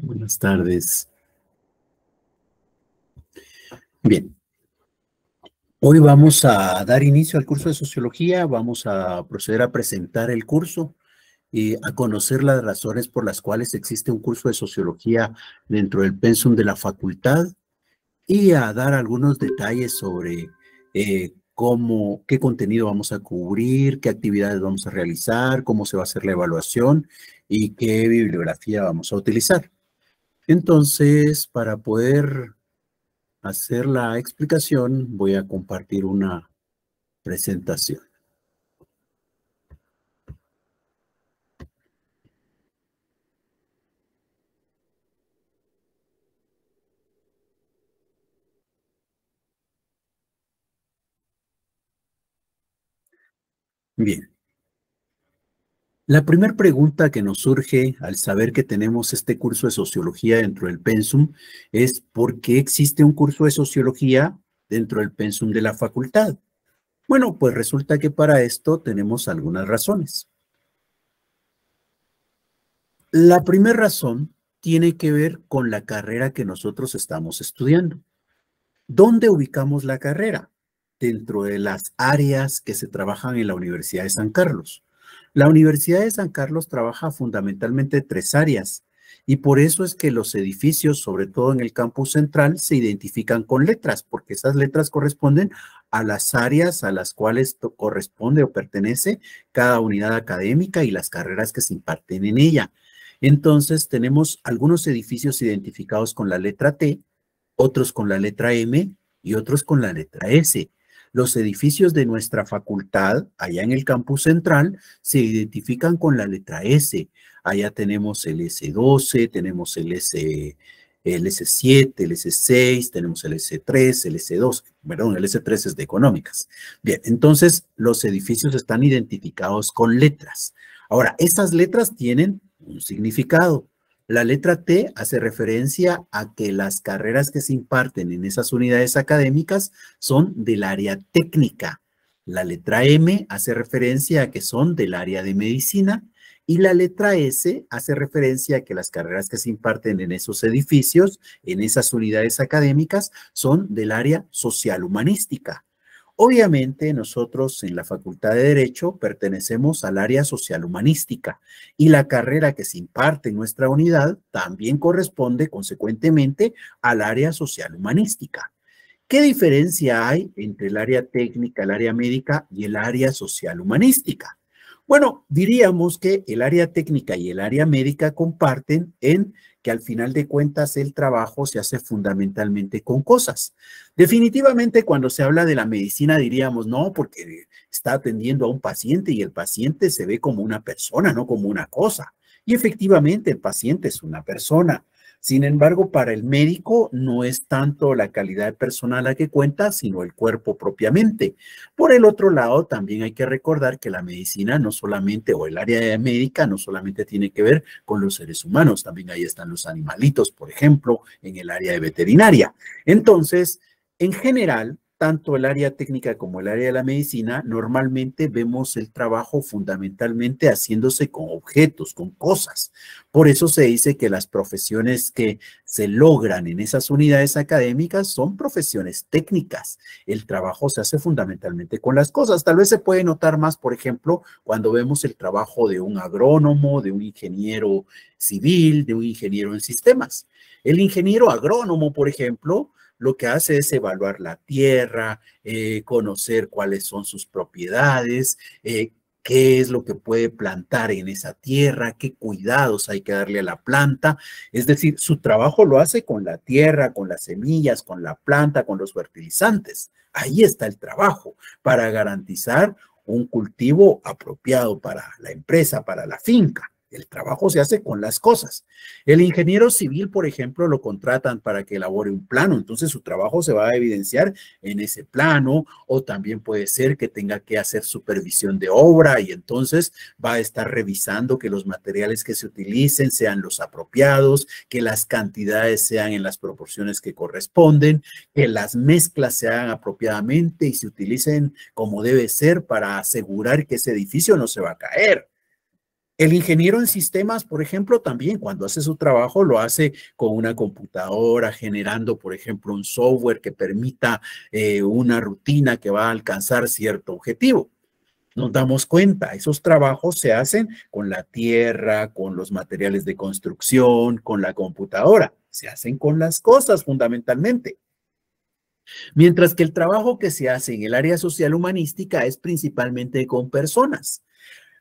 Buenas tardes. Bien. Hoy vamos a dar inicio al curso de sociología, vamos a proceder a presentar el curso y a conocer las razones por las cuales existe un curso de sociología dentro del pensum de la facultad y a dar algunos detalles sobre eh, cómo, qué contenido vamos a cubrir, qué actividades vamos a realizar, cómo se va a hacer la evaluación y qué bibliografía vamos a utilizar. Entonces, para poder hacer la explicación, voy a compartir una presentación. Bien. La primera pregunta que nos surge al saber que tenemos este curso de sociología dentro del pensum es ¿por qué existe un curso de sociología dentro del pensum de la facultad? Bueno, pues resulta que para esto tenemos algunas razones. La primera razón tiene que ver con la carrera que nosotros estamos estudiando. ¿Dónde ubicamos la carrera? Dentro de las áreas que se trabajan en la Universidad de San Carlos. La Universidad de San Carlos trabaja fundamentalmente tres áreas y por eso es que los edificios, sobre todo en el campus central, se identifican con letras, porque esas letras corresponden a las áreas a las cuales corresponde o pertenece cada unidad académica y las carreras que se imparten en ella. Entonces tenemos algunos edificios identificados con la letra T, otros con la letra M y otros con la letra S. Los edificios de nuestra facultad, allá en el campus central, se identifican con la letra S. Allá tenemos el S12, tenemos el S 7 el S6, tenemos el S3, el S2, perdón, el S3 es de económicas. Bien, entonces los edificios están identificados con letras. Ahora, esas letras tienen un significado. La letra T hace referencia a que las carreras que se imparten en esas unidades académicas son del área técnica. La letra M hace referencia a que son del área de medicina. Y la letra S hace referencia a que las carreras que se imparten en esos edificios, en esas unidades académicas, son del área social humanística. Obviamente nosotros en la Facultad de Derecho pertenecemos al área social humanística y la carrera que se imparte en nuestra unidad también corresponde consecuentemente al área social humanística. ¿Qué diferencia hay entre el área técnica, el área médica y el área social humanística? Bueno, diríamos que el área técnica y el área médica comparten en y al final de cuentas el trabajo se hace fundamentalmente con cosas. Definitivamente cuando se habla de la medicina diríamos, no, porque está atendiendo a un paciente y el paciente se ve como una persona, no como una cosa. Y efectivamente el paciente es una persona, sin embargo, para el médico no es tanto la calidad personal la que cuenta, sino el cuerpo propiamente. Por el otro lado, también hay que recordar que la medicina no solamente, o el área de médica no solamente tiene que ver con los seres humanos, también ahí están los animalitos, por ejemplo, en el área de veterinaria. Entonces, en general, tanto el área técnica como el área de la medicina, normalmente vemos el trabajo fundamentalmente haciéndose con objetos, con cosas. Por eso se dice que las profesiones que se logran en esas unidades académicas son profesiones técnicas. El trabajo se hace fundamentalmente con las cosas. Tal vez se puede notar más, por ejemplo, cuando vemos el trabajo de un agrónomo, de un ingeniero civil, de un ingeniero en sistemas. El ingeniero agrónomo, por ejemplo, lo que hace es evaluar la tierra, eh, conocer cuáles son sus propiedades, eh, qué es lo que puede plantar en esa tierra, qué cuidados hay que darle a la planta. Es decir, su trabajo lo hace con la tierra, con las semillas, con la planta, con los fertilizantes. Ahí está el trabajo para garantizar un cultivo apropiado para la empresa, para la finca. El trabajo se hace con las cosas. El ingeniero civil, por ejemplo, lo contratan para que elabore un plano, entonces su trabajo se va a evidenciar en ese plano o también puede ser que tenga que hacer supervisión de obra y entonces va a estar revisando que los materiales que se utilicen sean los apropiados, que las cantidades sean en las proporciones que corresponden, que las mezclas se hagan apropiadamente y se utilicen como debe ser para asegurar que ese edificio no se va a caer. El ingeniero en sistemas, por ejemplo, también cuando hace su trabajo lo hace con una computadora, generando, por ejemplo, un software que permita eh, una rutina que va a alcanzar cierto objetivo nos damos cuenta, esos trabajos se hacen con la tierra, con los materiales de construcción, con la computadora, se hacen con las cosas fundamentalmente. Mientras que el trabajo que se hace en el área social humanística es principalmente con personas.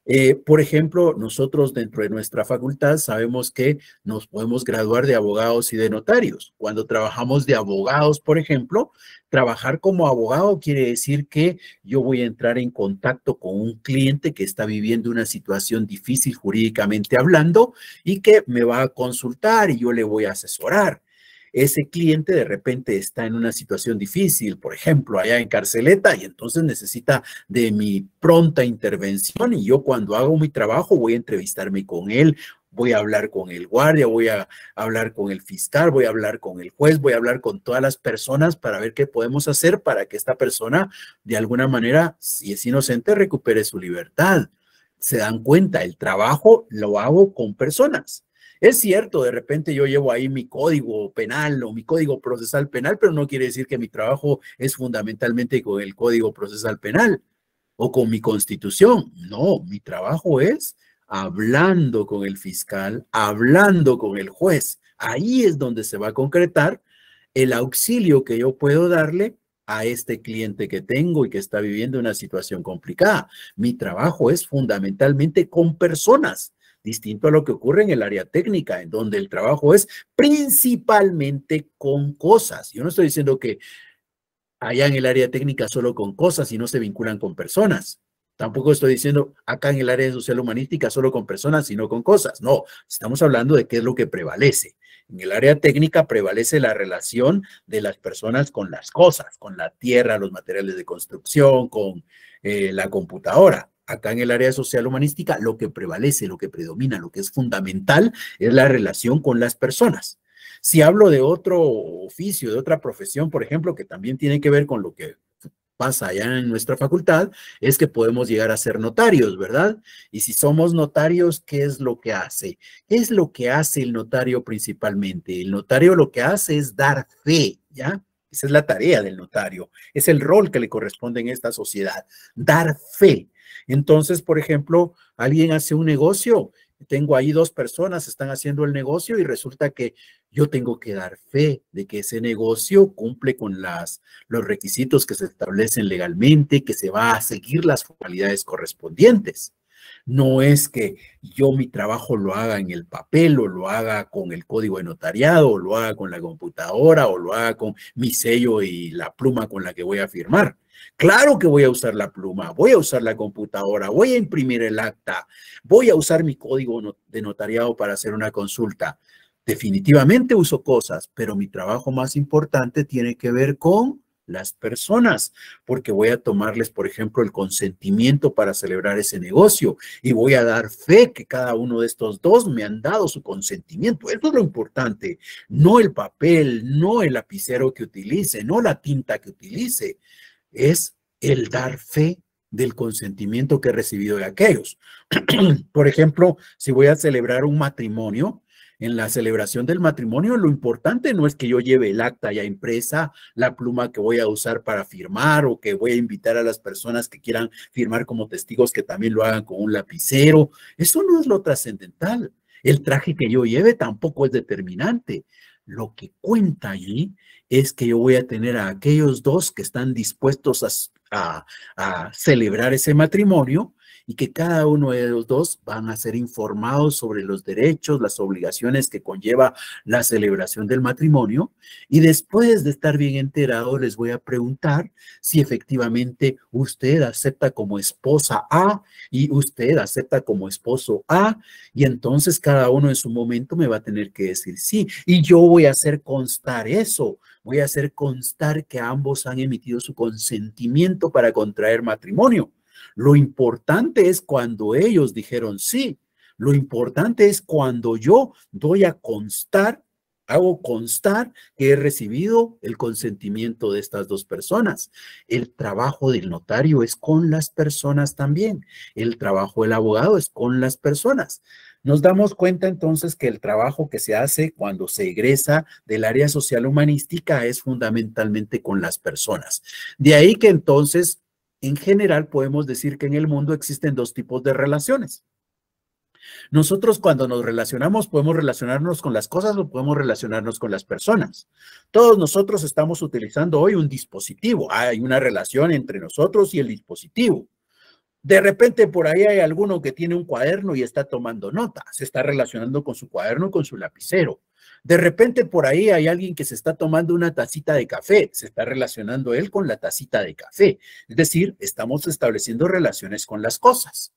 Eh, por ejemplo, nosotros dentro de nuestra facultad sabemos que nos podemos graduar de abogados y de notarios. Cuando trabajamos de abogados, por ejemplo, trabajar como abogado quiere decir que yo voy a entrar en contacto con un cliente que está viviendo una situación difícil jurídicamente hablando y que me va a consultar y yo le voy a asesorar ese cliente de repente está en una situación difícil, por ejemplo, allá en carceleta, y entonces necesita de mi pronta intervención y yo cuando hago mi trabajo voy a entrevistarme con él. Voy a hablar con el guardia, voy a hablar con el fiscal, voy a hablar con el juez, voy a hablar con todas las personas para ver qué podemos hacer para que esta persona, de alguna manera, si es inocente, recupere su libertad. Se dan cuenta, el trabajo lo hago con personas. Es cierto, de repente yo llevo ahí mi código penal o mi código procesal penal, pero no quiere decir que mi trabajo es fundamentalmente con el código procesal penal o con mi constitución. No, mi trabajo es hablando con el fiscal, hablando con el juez. Ahí es donde se va a concretar el auxilio que yo puedo darle a este cliente que tengo y que está viviendo una situación complicada. Mi trabajo es fundamentalmente con personas, distinto a lo que ocurre en el área técnica, en donde el trabajo es principalmente con cosas. Yo no estoy diciendo que allá en el área técnica solo con cosas y no se vinculan con personas. Tampoco estoy diciendo acá en el área social humanística solo con personas, sino con cosas. No, estamos hablando de qué es lo que prevalece. En el área técnica prevalece la relación de las personas con las cosas, con la tierra, los materiales de construcción, con eh, la computadora. Acá en el área social humanística lo que prevalece, lo que predomina, lo que es fundamental es la relación con las personas. Si hablo de otro oficio, de otra profesión, por ejemplo, que también tiene que ver con lo que pasa allá en nuestra facultad, es que podemos llegar a ser notarios, ¿verdad? Y si somos notarios, ¿qué es lo que hace? ¿Qué es lo que hace el notario principalmente? El notario lo que hace es dar fe, ¿ya? Esa es la tarea del notario, es el rol que le corresponde en esta sociedad, dar fe entonces, por ejemplo, alguien hace un negocio, tengo ahí dos personas, están haciendo el negocio y resulta que yo tengo que dar fe de que ese negocio cumple con los requisitos que se establecen legalmente, que se va a seguir las formalidades correspondientes. No es que yo mi trabajo lo haga en el papel o lo haga con el código de notariado o lo haga con la computadora o lo haga con mi sello y la pluma con la que voy a firmar. Claro que voy a usar la pluma, voy a usar la computadora, voy a imprimir el acta, voy a usar mi código de notariado para hacer una consulta. Definitivamente uso cosas, pero mi trabajo más importante tiene que ver con las personas, porque voy a tomarles, por ejemplo, el consentimiento para celebrar ese negocio y voy a dar fe que cada uno de estos dos me han dado su consentimiento. Eso es lo importante, no el papel, no el lapicero que utilice, no la tinta que utilice, es el dar fe del consentimiento que he recibido de aquellos. Por ejemplo, si voy a celebrar un matrimonio, en la celebración del matrimonio, lo importante no es que yo lleve el acta ya impresa, la pluma que voy a usar para firmar o que voy a invitar a las personas que quieran firmar como testigos que también lo hagan con un lapicero. Eso no es lo trascendental. El traje que yo lleve tampoco es determinante. Lo que cuenta allí es que yo voy a tener a aquellos dos que están dispuestos a, celebrar ese matrimonio y que cada uno de los dos van a ser informados sobre los derechos, las obligaciones que conlleva la celebración del matrimonio y después de estar bien enterado les voy a preguntar si efectivamente usted acepta como esposa A y usted acepta como esposo A y entonces cada uno en su momento me va a tener que decir sí y yo voy a hacer constar eso voy a hacer constar que ambos han emitido su consentimiento para contraer matrimonio. Lo importante es cuando ellos dijeron sí. Lo importante es cuando yo doy a constar, hago constar que he recibido el consentimiento de estas dos personas. El trabajo del notario es con las personas también. El trabajo del abogado es con las personas. Nos damos cuenta entonces que el trabajo que se hace cuando se egresa del área social humanística es fundamentalmente con las personas. De ahí que entonces en general podemos decir que en el mundo existen dos tipos de relaciones. Nosotros cuando nos relacionamos podemos relacionarnos con las cosas o podemos relacionarnos con las personas. Todos nosotros estamos utilizando hoy un dispositivo. Hay una relación entre nosotros y el dispositivo. De repente por ahí hay alguno que tiene un cuaderno y está tomando nota. Se está relacionando con su cuaderno, con su lapicero. De repente por ahí hay alguien que se está tomando una tacita de café, se está relacionando él con la tacita de café. Es decir, estamos estableciendo relaciones con las cosas.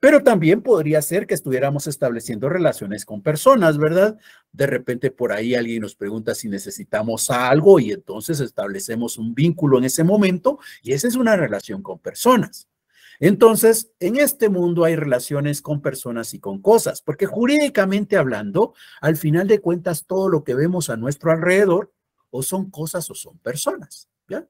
Pero también podría ser que estuviéramos estableciendo relaciones con personas, ¿verdad? De repente por ahí alguien nos pregunta si necesitamos algo y entonces establecemos un vínculo en ese momento y esa es una relación con personas. Entonces, en este mundo hay relaciones con personas y con cosas, porque jurídicamente hablando, al final de cuentas, todo lo que vemos a nuestro alrededor o son cosas o son personas. ¿ya?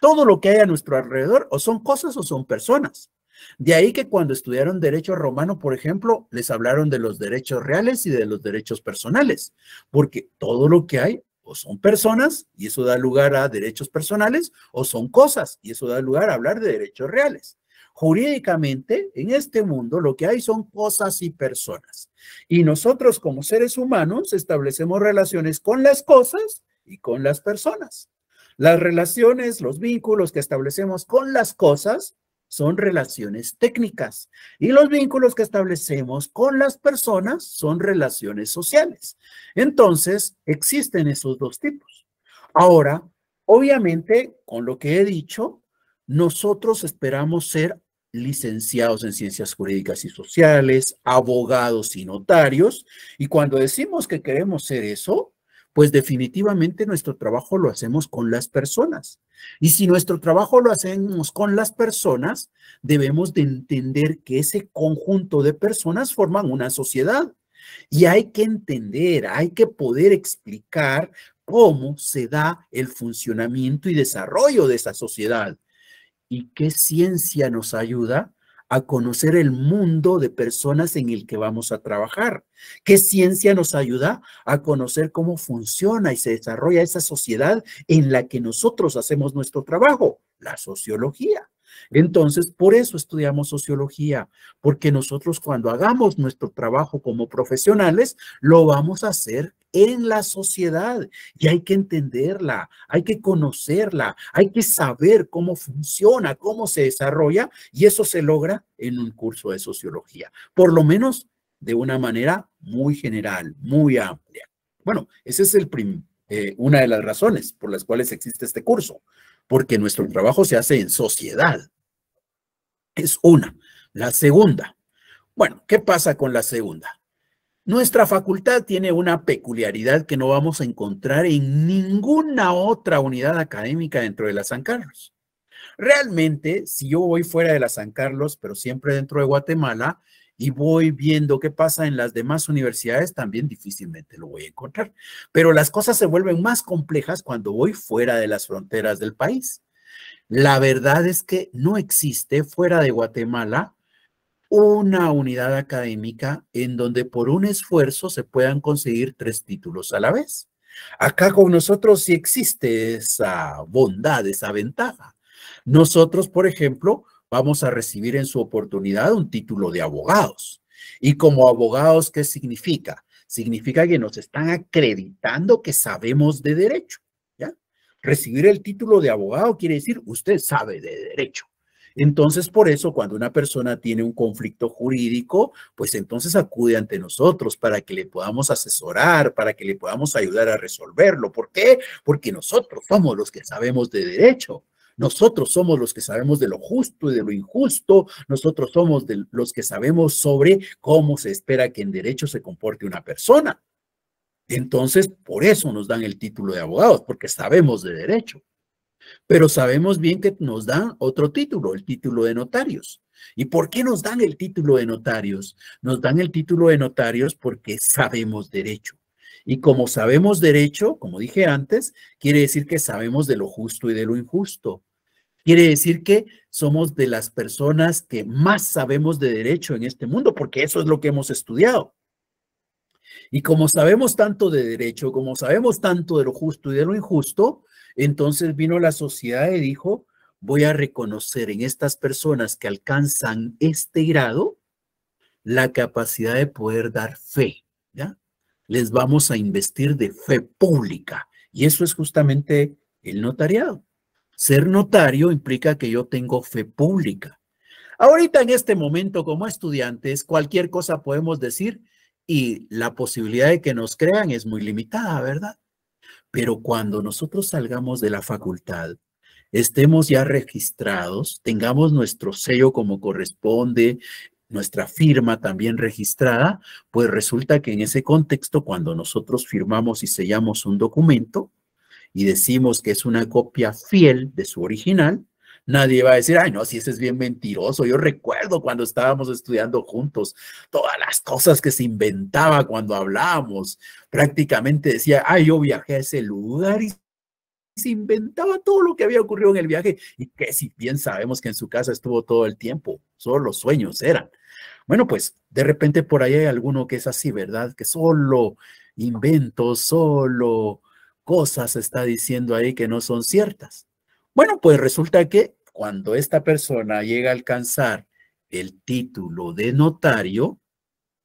Todo lo que hay a nuestro alrededor o son cosas o son personas. De ahí que cuando estudiaron derecho romano, por ejemplo, les hablaron de los derechos reales y de los derechos personales, porque todo lo que hay o son personas y eso da lugar a derechos personales o son cosas y eso da lugar a hablar de derechos reales. Jurídicamente, en este mundo, lo que hay son cosas y personas. Y nosotros como seres humanos establecemos relaciones con las cosas y con las personas. Las relaciones, los vínculos que establecemos con las cosas son relaciones técnicas y los vínculos que establecemos con las personas son relaciones sociales. Entonces, existen esos dos tipos. Ahora, obviamente, con lo que he dicho, nosotros esperamos ser licenciados en ciencias jurídicas y sociales, abogados y notarios. Y cuando decimos que queremos ser eso, pues definitivamente nuestro trabajo lo hacemos con las personas. Y si nuestro trabajo lo hacemos con las personas, debemos de entender que ese conjunto de personas forman una sociedad. Y hay que entender, hay que poder explicar cómo se da el funcionamiento y desarrollo de esa sociedad y qué ciencia nos ayuda a conocer el mundo de personas en el que vamos a trabajar. ¿Qué ciencia nos ayuda a conocer cómo funciona y se desarrolla esa sociedad en la que nosotros hacemos nuestro trabajo? La sociología. Entonces, por eso estudiamos sociología, porque nosotros cuando hagamos nuestro trabajo como profesionales, lo vamos a hacer en la sociedad y hay que entenderla, hay que conocerla, hay que saber cómo funciona, cómo se desarrolla y eso se logra en un curso de sociología, por lo menos de una manera muy general, muy amplia. Bueno, esa es el eh, una de las razones por las cuales existe este curso, porque nuestro trabajo se hace en sociedad. Es una. La segunda. Bueno, ¿qué pasa con la segunda? Nuestra facultad tiene una peculiaridad que no vamos a encontrar en ninguna otra unidad académica dentro de la San Carlos. Realmente, si yo voy fuera de la San Carlos, pero siempre dentro de Guatemala, y voy viendo qué pasa en las demás universidades, también difícilmente lo voy a encontrar. Pero las cosas se vuelven más complejas cuando voy fuera de las fronteras del país. La verdad es que no existe fuera de Guatemala una unidad académica en donde por un esfuerzo se puedan conseguir tres títulos a la vez. Acá con nosotros sí existe esa bondad, esa ventaja. Nosotros, por ejemplo, vamos a recibir en su oportunidad un título de abogados. Y como abogados, ¿qué significa? Significa que nos están acreditando que sabemos de derecho. ¿ya? Recibir el título de abogado quiere decir usted sabe de derecho. Entonces, por eso, cuando una persona tiene un conflicto jurídico, pues entonces acude ante nosotros para que le podamos asesorar, para que le podamos ayudar a resolverlo. ¿Por qué? Porque nosotros somos los que sabemos de derecho. Nosotros somos los que sabemos de lo justo y de lo injusto. Nosotros somos los que sabemos sobre cómo se espera que en derecho se comporte una persona. Entonces, por eso nos dan el título de abogados, porque sabemos de derecho. Pero sabemos bien que nos dan otro título, el título de notarios. ¿Y por qué nos dan el título de notarios? Nos dan el título de notarios porque sabemos derecho. Y como sabemos derecho, como dije antes, quiere decir que sabemos de lo justo y de lo injusto. Quiere decir que somos de las personas que más sabemos de derecho en este mundo, porque eso es lo que hemos estudiado. Y como sabemos tanto de derecho, como sabemos tanto de lo justo y de lo injusto, entonces vino la sociedad y dijo, voy a reconocer en estas personas que alcanzan este grado la capacidad de poder dar fe, ¿ya? Les vamos a investir de fe pública. Y eso es justamente el notariado. Ser notario implica que yo tengo fe pública. Ahorita en este momento como estudiantes, cualquier cosa podemos decir y la posibilidad de que nos crean es muy limitada, ¿verdad? Pero cuando nosotros salgamos de la facultad, estemos ya registrados, tengamos nuestro sello como corresponde, nuestra firma también registrada, pues resulta que en ese contexto, cuando nosotros firmamos y sellamos un documento y decimos que es una copia fiel de su original, Nadie va a decir, ay, no, si ese es bien mentiroso. Yo recuerdo cuando estábamos estudiando juntos, todas las cosas que se inventaba cuando hablábamos. Prácticamente decía, ay, yo viajé a ese lugar y se inventaba todo lo que había ocurrido en el viaje y que si bien sabemos que en su casa estuvo todo el tiempo, solo los sueños eran. Bueno, pues de repente por ahí hay alguno que es así, ¿verdad? Que solo invento solo cosas está diciendo ahí que no son ciertas. Bueno, pues resulta que cuando esta persona llega a alcanzar el título de notario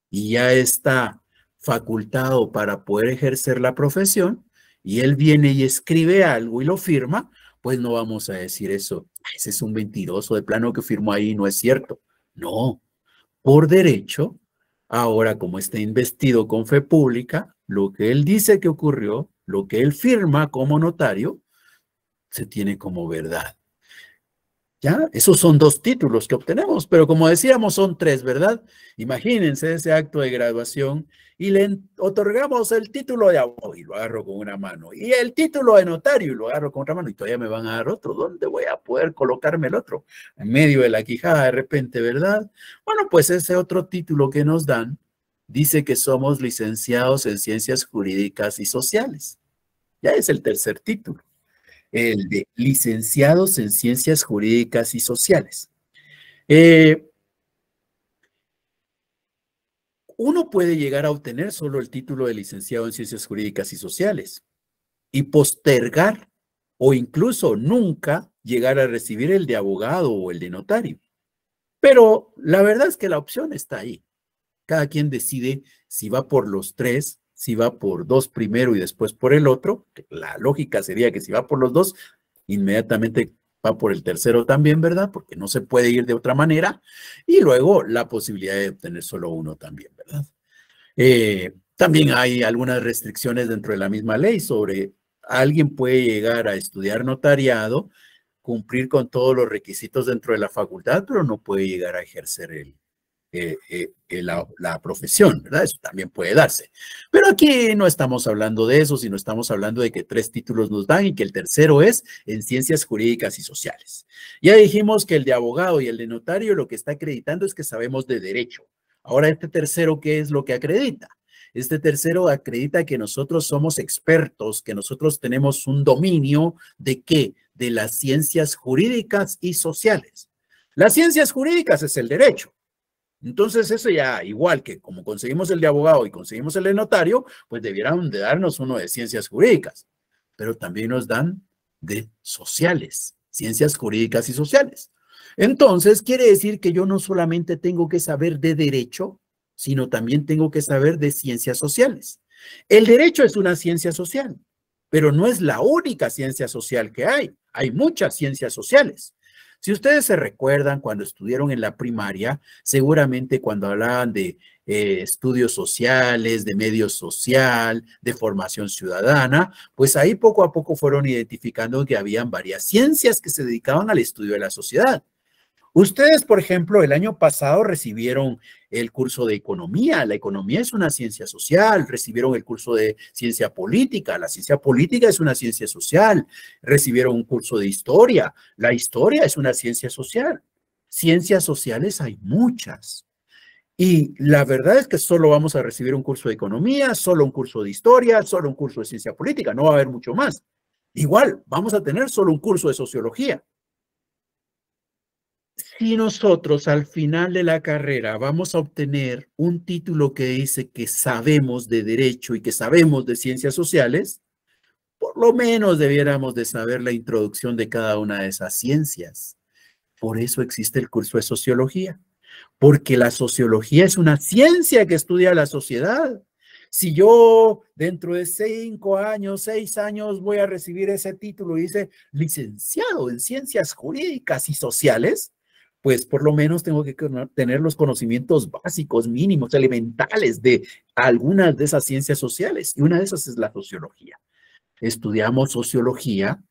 y ya está facultado para poder ejercer la profesión, y él viene y escribe algo y lo firma, pues no vamos a decir eso. Ese es un mentiroso de plano que firmó ahí, no es cierto. No, por derecho, ahora como está investido con fe pública, lo que él dice que ocurrió, lo que él firma como notario, se tiene como verdad. ¿Ya? Esos son dos títulos que obtenemos, pero como decíamos, son tres, ¿verdad? Imagínense ese acto de graduación y le otorgamos el título de abogado y lo agarro con una mano, y el título de notario y lo agarro con otra mano, y todavía me van a dar otro. ¿Dónde voy a poder colocarme el otro? En medio de la quijada de repente, ¿verdad? Bueno, pues ese otro título que nos dan dice que somos licenciados en ciencias jurídicas y sociales. Ya es el tercer título el de licenciados en ciencias jurídicas y sociales. Eh, uno puede llegar a obtener solo el título de licenciado en ciencias jurídicas y sociales y postergar o incluso nunca llegar a recibir el de abogado o el de notario. Pero la verdad es que la opción está ahí. Cada quien decide si va por los tres si va por dos primero y después por el otro, la lógica sería que si va por los dos, inmediatamente va por el tercero también, ¿verdad? Porque no se puede ir de otra manera. Y luego la posibilidad de obtener solo uno también, ¿verdad? Eh, también hay algunas restricciones dentro de la misma ley sobre alguien puede llegar a estudiar notariado, cumplir con todos los requisitos dentro de la facultad, pero no puede llegar a ejercer el, eh, la, la, profesión, ¿verdad? Eso también puede darse. Pero aquí no estamos hablando de eso, sino estamos hablando de que tres títulos nos dan y que el tercero es en ciencias jurídicas y sociales. Ya dijimos que el de abogado y el de notario lo que está acreditando es que sabemos de derecho. Ahora, este tercero, ¿qué es lo que acredita? Este tercero acredita que nosotros somos expertos, que nosotros tenemos un dominio de qué? De las ciencias jurídicas y sociales. Las ciencias jurídicas es el derecho, entonces, eso ya, igual que como conseguimos el de abogado y conseguimos el de notario, pues debieran de darnos uno de ciencias jurídicas, pero también nos dan de sociales, ciencias jurídicas y sociales. Entonces, quiere decir que yo no solamente tengo que saber de derecho, sino también tengo que saber de ciencias sociales. El derecho es una ciencia social, pero no es la única ciencia social que hay. Hay muchas ciencias sociales. Si ustedes se recuerdan cuando estuvieron en la primaria, seguramente cuando hablaban de eh, estudios sociales, de medio social, de formación ciudadana, pues ahí poco a poco fueron identificando que habían varias ciencias que se dedicaban al estudio de la sociedad. Ustedes, por ejemplo, el año pasado recibieron el curso de economía. La economía es una ciencia social. Recibieron el curso de ciencia política. La ciencia política es una ciencia social. Recibieron un curso de historia. La historia es una ciencia social. Ciencias sociales hay muchas. Y la verdad es que solo vamos a recibir un curso de economía, solo un curso de historia, solo un curso de ciencia política. No va a haber mucho más. Igual, vamos a tener solo un curso de sociología si nosotros al final de la carrera vamos a obtener un título que dice que sabemos de derecho y que sabemos de ciencias sociales, por lo menos debiéramos de saber la introducción de cada una de esas ciencias. Por eso existe el curso de sociología, porque la sociología es una ciencia que estudia la sociedad. Si yo dentro de cinco años, seis años voy a recibir ese título y dice licenciado en ciencias jurídicas y sociales, pues por lo menos tengo que tener los conocimientos básicos, mínimos, elementales de algunas de esas ciencias sociales. Y una de esas es la sociología. Estudiamos sociología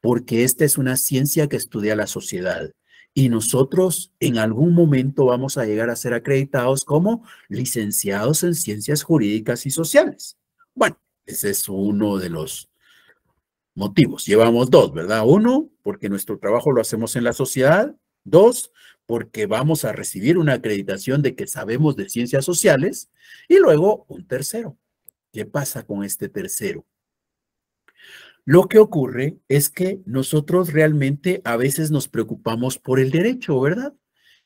porque esta es una ciencia que estudia la sociedad. Y nosotros en algún momento vamos a llegar a ser acreditados como licenciados en ciencias jurídicas y sociales. Bueno, ese es uno de los motivos. Llevamos dos, ¿verdad? Uno, porque nuestro trabajo lo hacemos en la sociedad Dos, porque vamos a recibir una acreditación de que sabemos de ciencias sociales. Y luego un tercero. ¿Qué pasa con este tercero? Lo que ocurre es que nosotros realmente a veces nos preocupamos por el derecho, ¿verdad?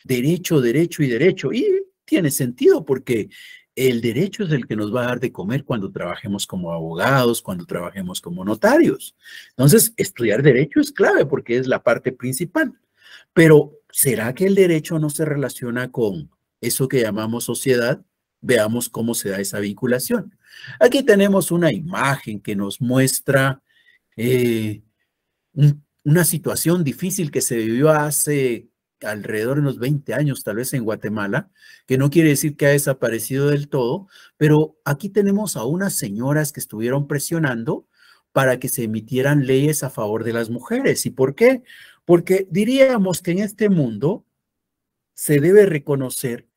Derecho, derecho y derecho. Y tiene sentido porque el derecho es el que nos va a dar de comer cuando trabajemos como abogados, cuando trabajemos como notarios. Entonces, estudiar derecho es clave porque es la parte principal. Pero, ¿será que el derecho no se relaciona con eso que llamamos sociedad? Veamos cómo se da esa vinculación. Aquí tenemos una imagen que nos muestra eh, una situación difícil que se vivió hace alrededor de unos 20 años, tal vez en Guatemala, que no quiere decir que ha desaparecido del todo, pero aquí tenemos a unas señoras que estuvieron presionando para que se emitieran leyes a favor de las mujeres. ¿Y por qué? Porque diríamos que en este mundo se debe reconocer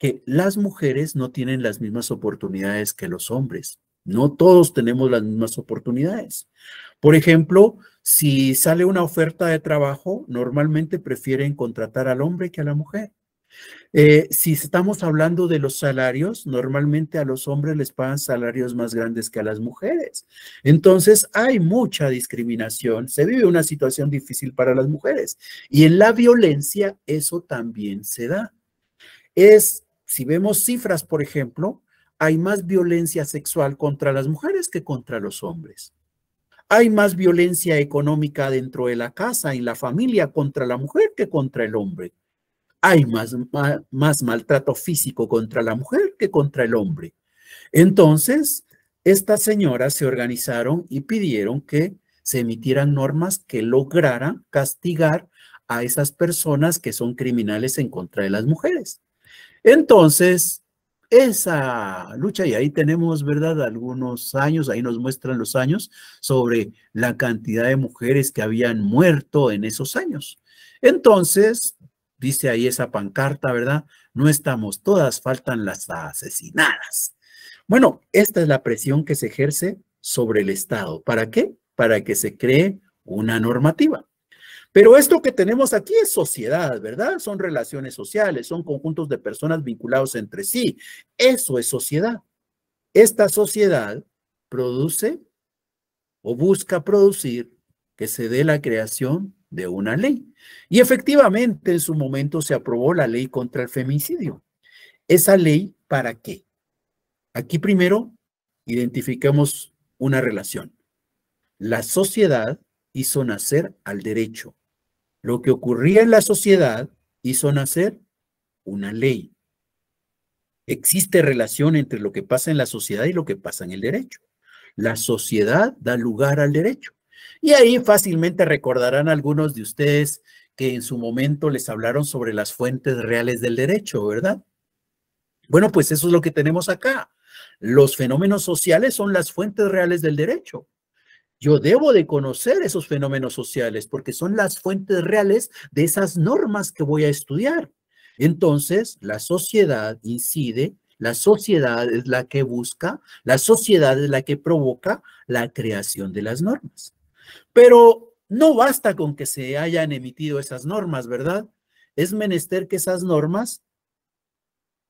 que las mujeres no tienen las mismas oportunidades que los hombres. No todos tenemos las mismas oportunidades. Por ejemplo, si sale una oferta de trabajo, normalmente prefieren contratar al hombre que a la mujer. Eh, si estamos hablando de los salarios, normalmente a los hombres les pagan salarios más grandes que a las mujeres. Entonces hay mucha discriminación, se vive una situación difícil para las mujeres y en la violencia eso también se da. Es, si vemos cifras, por ejemplo, hay más violencia sexual contra las mujeres que contra los hombres. Hay más violencia económica dentro de la casa, en la familia, contra la mujer que contra el hombre hay más, más, maltrato físico contra la mujer que contra el hombre. Entonces, estas señoras se organizaron y pidieron que se emitieran normas que lograran castigar a esas personas que son criminales en contra de las mujeres. Entonces, esa lucha, y ahí tenemos, ¿verdad? Algunos años, ahí nos muestran los años sobre la cantidad de mujeres que habían muerto en esos años. Entonces, dice ahí esa pancarta, ¿verdad? No estamos todas, faltan las asesinadas. Bueno, esta es la presión que se ejerce sobre el Estado. ¿Para qué? Para que se cree una normativa. Pero esto que tenemos aquí es sociedad, ¿verdad? Son relaciones sociales, son conjuntos de personas vinculados entre sí. Eso es sociedad. Esta sociedad produce o busca producir que se dé la creación de una ley. Y efectivamente en su momento se aprobó la ley contra el femicidio. ¿Esa ley para qué? Aquí primero identificamos una relación. La sociedad hizo nacer al derecho. Lo que ocurría en la sociedad hizo nacer una ley. Existe relación entre lo que pasa en la sociedad y lo que pasa en el derecho. La sociedad da lugar al derecho. Y ahí fácilmente recordarán algunos de ustedes que en su momento les hablaron sobre las fuentes reales del derecho, ¿verdad? Bueno, pues eso es lo que tenemos acá. Los fenómenos sociales son las fuentes reales del derecho. Yo debo de conocer esos fenómenos sociales porque son las fuentes reales de esas normas que voy a estudiar. Entonces, la sociedad incide, la sociedad es la que busca, la sociedad es la que provoca la creación de las normas. Pero no basta con que se hayan emitido esas normas, ¿verdad? Es menester que esas normas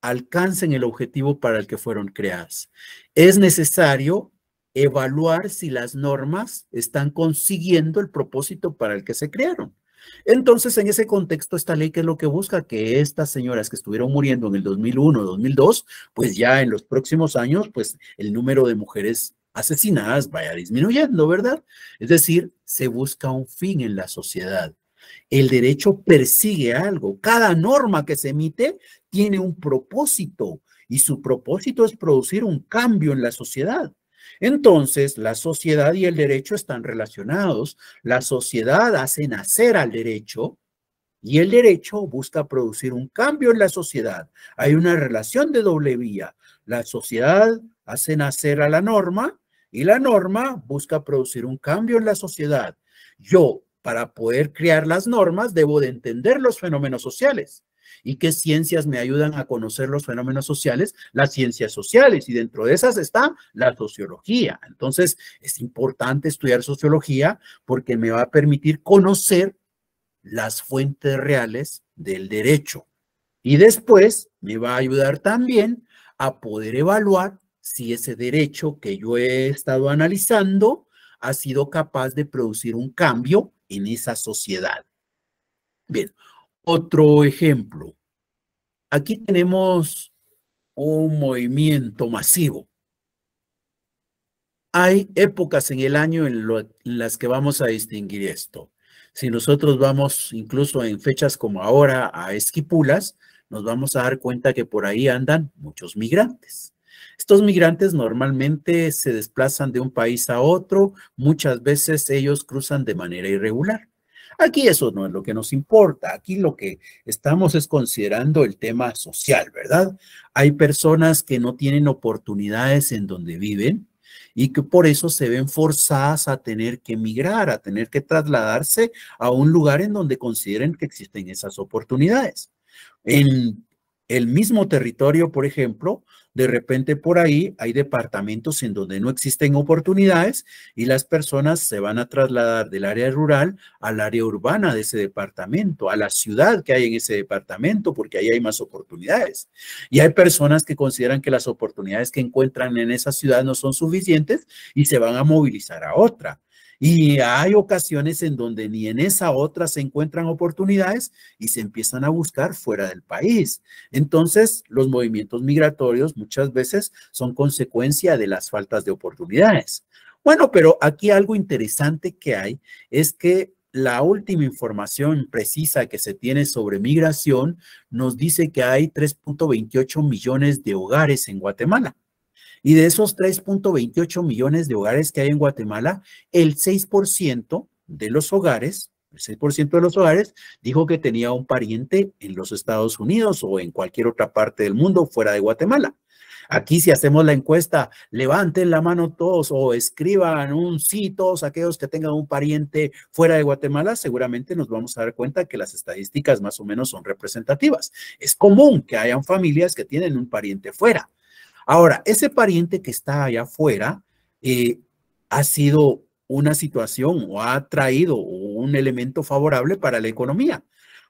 alcancen el objetivo para el que fueron creadas. Es necesario evaluar si las normas están consiguiendo el propósito para el que se crearon. Entonces, en ese contexto, esta ley que es lo que busca que estas señoras que estuvieron muriendo en el 2001, 2002, pues ya en los próximos años, pues el número de mujeres asesinadas vaya disminuyendo, ¿verdad? Es decir, se busca un fin en la sociedad. El derecho persigue algo. Cada norma que se emite tiene un propósito y su propósito es producir un cambio en la sociedad. Entonces, la sociedad y el derecho están relacionados. La sociedad hace nacer al derecho y el derecho busca producir un cambio en la sociedad. Hay una relación de doble vía. La sociedad hace nacer a la norma y la norma busca producir un cambio en la sociedad. Yo, para poder crear las normas, debo de entender los fenómenos sociales. ¿Y qué ciencias me ayudan a conocer los fenómenos sociales? Las ciencias sociales. Y dentro de esas está la sociología. Entonces, es importante estudiar sociología porque me va a permitir conocer las fuentes reales del derecho. Y después me va a ayudar también a poder evaluar si ese derecho que yo he estado analizando ha sido capaz de producir un cambio en esa sociedad. Bien, otro ejemplo. Aquí tenemos un movimiento masivo. Hay épocas en el año en, las que vamos a distinguir esto. Si nosotros vamos incluso en fechas como ahora a Esquipulas, nos vamos a dar cuenta que por ahí andan muchos migrantes. Estos migrantes normalmente se desplazan de un país a otro, muchas veces ellos cruzan de manera irregular. Aquí eso no es lo que nos importa, aquí lo que estamos es considerando el tema social, ¿verdad? Hay personas que no tienen oportunidades en donde viven, y que por eso se ven forzadas a tener que emigrar, a tener que trasladarse a un lugar en donde consideren que existen esas oportunidades. En el mismo territorio, por ejemplo, de repente por ahí hay departamentos en donde no existen oportunidades y las personas se van a trasladar del área rural al área urbana de ese departamento, a la ciudad que hay en ese departamento, porque ahí hay más oportunidades. Y hay personas que consideran que las oportunidades que encuentran en esa ciudad no son suficientes y se van a movilizar a otra. Y hay ocasiones en donde ni en esa otra se encuentran oportunidades y se empiezan a buscar fuera del país. Entonces, los movimientos migratorios muchas veces son consecuencia de las faltas de oportunidades. Bueno, pero aquí algo interesante que hay es que la última información precisa que se tiene sobre migración nos dice que hay 3.28 millones de hogares en Guatemala. Y de esos 3.28 millones de hogares que hay en Guatemala, el 6% de los hogares, el 6% de los hogares dijo que tenía un pariente en los Estados Unidos o en cualquier otra parte del mundo fuera de Guatemala. Aquí si hacemos la encuesta, levanten la mano todos o escriban un sí todos aquellos que tengan un pariente fuera de Guatemala, seguramente nos vamos a dar cuenta que las estadísticas más o menos son representativas. Es común que hayan familias que tienen un pariente fuera. Ahora, ese pariente que está allá afuera eh, ha sido una situación o ha traído un elemento favorable para la economía,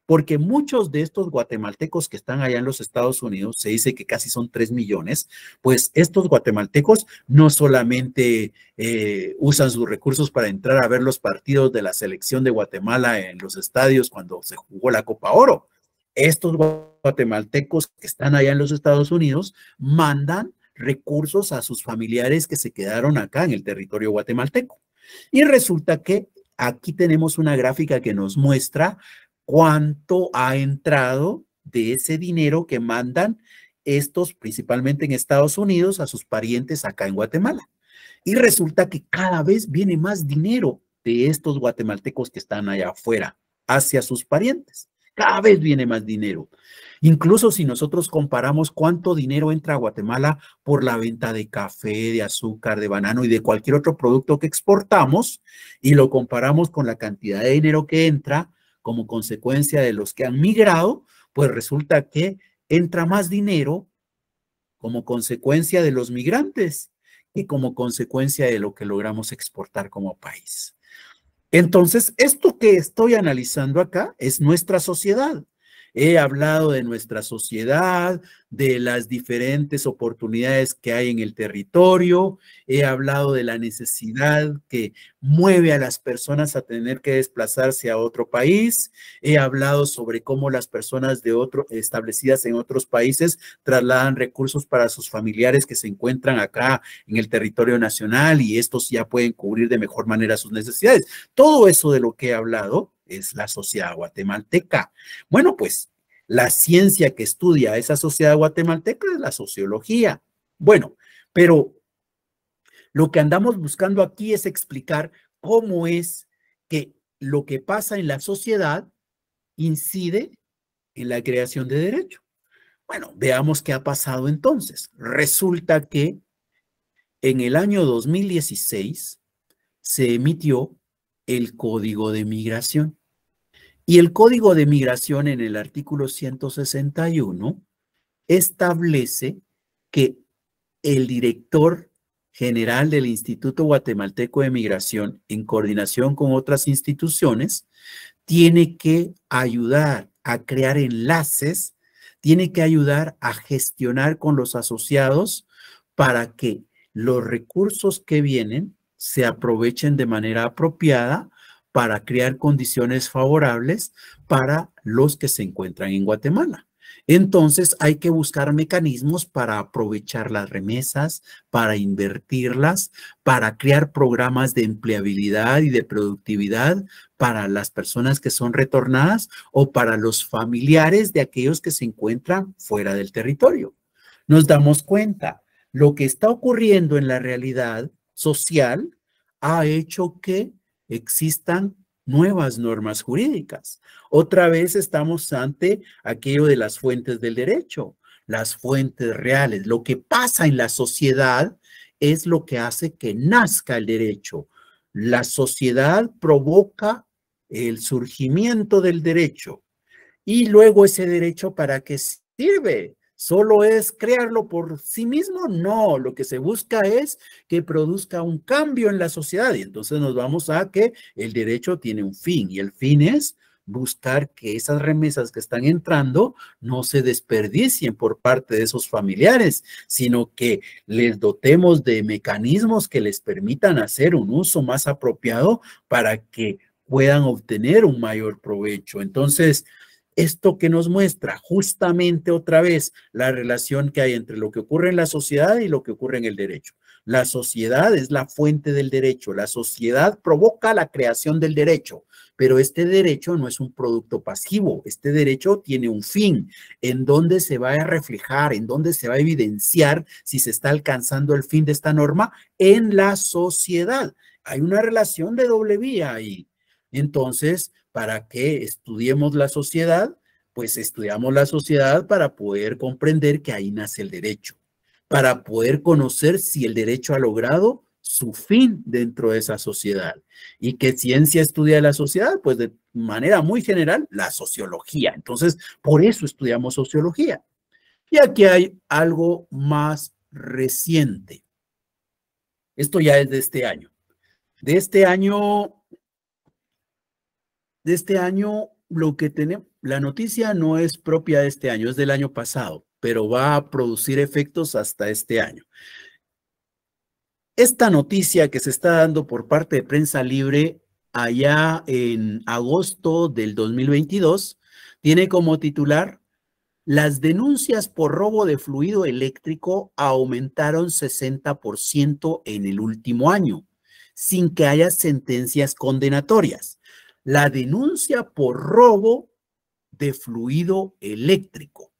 porque muchos de estos guatemaltecos que están allá en los Estados Unidos, se dice que casi son 3 millones, pues estos guatemaltecos no solamente eh, usan sus recursos para entrar a ver los partidos de la selección de Guatemala en los estadios cuando se jugó la Copa Oro, estos guatemaltecos que están allá en los Estados Unidos mandan recursos a sus familiares que se quedaron acá en el territorio guatemalteco. Y resulta que aquí tenemos una gráfica que nos muestra cuánto ha entrado de ese dinero que mandan estos, principalmente en Estados Unidos, a sus parientes acá en Guatemala. Y resulta que cada vez viene más dinero de estos guatemaltecos que están allá afuera hacia sus parientes. Cada vez viene más dinero. Incluso si nosotros comparamos cuánto dinero entra a Guatemala por la venta de café, de azúcar, de banano y de cualquier otro producto que exportamos, y lo comparamos con la cantidad de dinero que entra como consecuencia de los que han migrado, pues resulta que entra más dinero como consecuencia de los migrantes y como consecuencia de lo que logramos exportar como país. Entonces, esto que estoy analizando acá es nuestra sociedad. He hablado de nuestra sociedad, de las diferentes oportunidades que hay en el territorio. He hablado de la necesidad que mueve a las personas a tener que desplazarse a otro país. He hablado sobre cómo las personas de otro, establecidas en otros países trasladan recursos para sus familiares que se encuentran acá en el territorio nacional y estos ya pueden cubrir de mejor manera sus necesidades. Todo eso de lo que he hablado es la sociedad guatemalteca. Bueno, pues la ciencia que estudia esa sociedad guatemalteca es la sociología. Bueno, pero lo que andamos buscando aquí es explicar cómo es que lo que pasa en la sociedad incide en la creación de derecho. Bueno, veamos qué ha pasado entonces. Resulta que en el año 2016 se emitió el Código de Migración. Y el Código de Migración en el artículo 161 establece que el director general del Instituto Guatemalteco de Migración, en coordinación con otras instituciones, tiene que ayudar a crear enlaces, tiene que ayudar a gestionar con los asociados para que los recursos que vienen se aprovechen de manera apropiada para crear condiciones favorables para los que se encuentran en Guatemala. Entonces hay que buscar mecanismos para aprovechar las remesas, para invertirlas, para crear programas de empleabilidad y de productividad para las personas que son retornadas o para los familiares de aquellos que se encuentran fuera del territorio. Nos damos cuenta, lo que está ocurriendo en la realidad social ha hecho que existan nuevas normas jurídicas. Otra vez estamos ante aquello de las fuentes del derecho, las fuentes reales. Lo que pasa en la sociedad es lo que hace que nazca el derecho. La sociedad provoca el surgimiento del derecho. Y luego ese derecho, ¿para qué sirve? ¿Solo es crearlo por sí mismo? No, lo que se busca es que produzca un cambio en la sociedad y entonces nos vamos a que el derecho tiene un fin y el fin es buscar que esas remesas que están entrando no se desperdicien por parte de esos familiares, sino que les dotemos de mecanismos que les permitan hacer un uso más apropiado para que puedan obtener un mayor provecho. Entonces, esto que nos muestra justamente otra vez la relación que hay entre lo que ocurre en la sociedad y lo que ocurre en el derecho. La sociedad es la fuente del derecho, la sociedad provoca la creación del derecho, pero este derecho no es un producto pasivo, este derecho tiene un fin, en donde se va a reflejar, en dónde se va a evidenciar si se está alcanzando el fin de esta norma en la sociedad. Hay una relación de doble vía ahí. Entonces, para que estudiemos la sociedad, pues estudiamos la sociedad para poder comprender que ahí nace el derecho, para poder conocer si el derecho ha logrado su fin dentro de esa sociedad. Y qué ciencia estudia la sociedad, pues de manera muy general, la sociología. Entonces, por eso estudiamos sociología. Y aquí hay algo más reciente. Esto ya es de este año. De este año de este año, lo que tenemos, la noticia no es propia de este año, es del año pasado, pero va a producir efectos hasta este año. Esta noticia que se está dando por parte de Prensa Libre allá en agosto del 2022 tiene como titular las denuncias por robo de fluido eléctrico aumentaron 60% en el último año, sin que haya sentencias condenatorias la denuncia por robo de fluido eléctrico.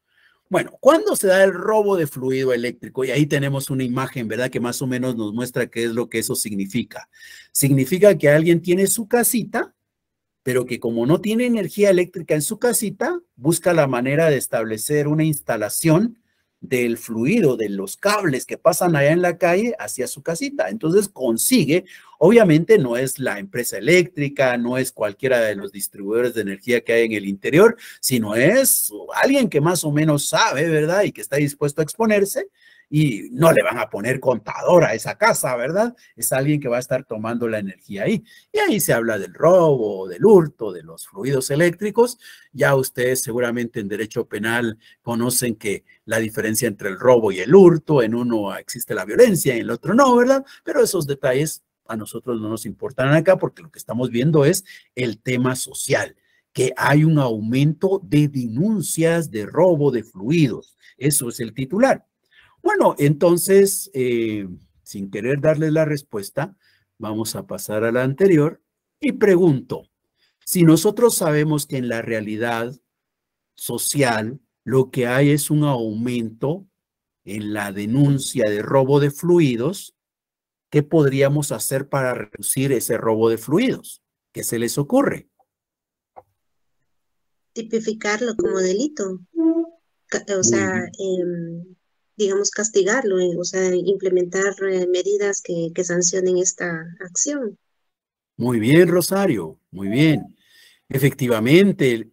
Bueno, ¿cuándo se da el robo de fluido eléctrico? Y ahí tenemos una imagen, ¿verdad? Que más o menos nos muestra qué es lo que eso significa. Significa que alguien tiene su casita, pero que como no tiene energía eléctrica en su casita, busca la manera de establecer una instalación del fluido, de los cables que pasan allá en la calle hacia su casita. Entonces consigue, obviamente no es la empresa eléctrica, no es cualquiera de los distribuidores de energía que hay en el interior, sino es alguien que más o menos sabe, ¿verdad? Y que está dispuesto a exponerse y no le van a poner contador a esa casa, ¿verdad? Es alguien que va a estar tomando la energía ahí. Y ahí se habla del robo, del hurto, de los fluidos eléctricos. Ya ustedes seguramente en derecho penal conocen que la diferencia entre el robo y el hurto, en uno existe la violencia, en el otro no, ¿verdad? Pero esos detalles a nosotros no nos importan acá porque lo que estamos viendo es el tema social que hay un aumento de denuncias de robo de fluidos. Eso es el titular. Bueno, entonces, eh, sin querer darles la respuesta, vamos a pasar a la anterior y pregunto, si nosotros sabemos que en la realidad social lo que hay es un aumento en la denuncia de robo de fluidos, ¿qué podríamos hacer para reducir ese robo de fluidos? ¿Qué se les ocurre? Tipificarlo como delito. O sea, digamos, castigarlo, eh, o sea, implementar eh, medidas que, sancionen esta acción. Muy bien, Rosario, muy bien. Efectivamente,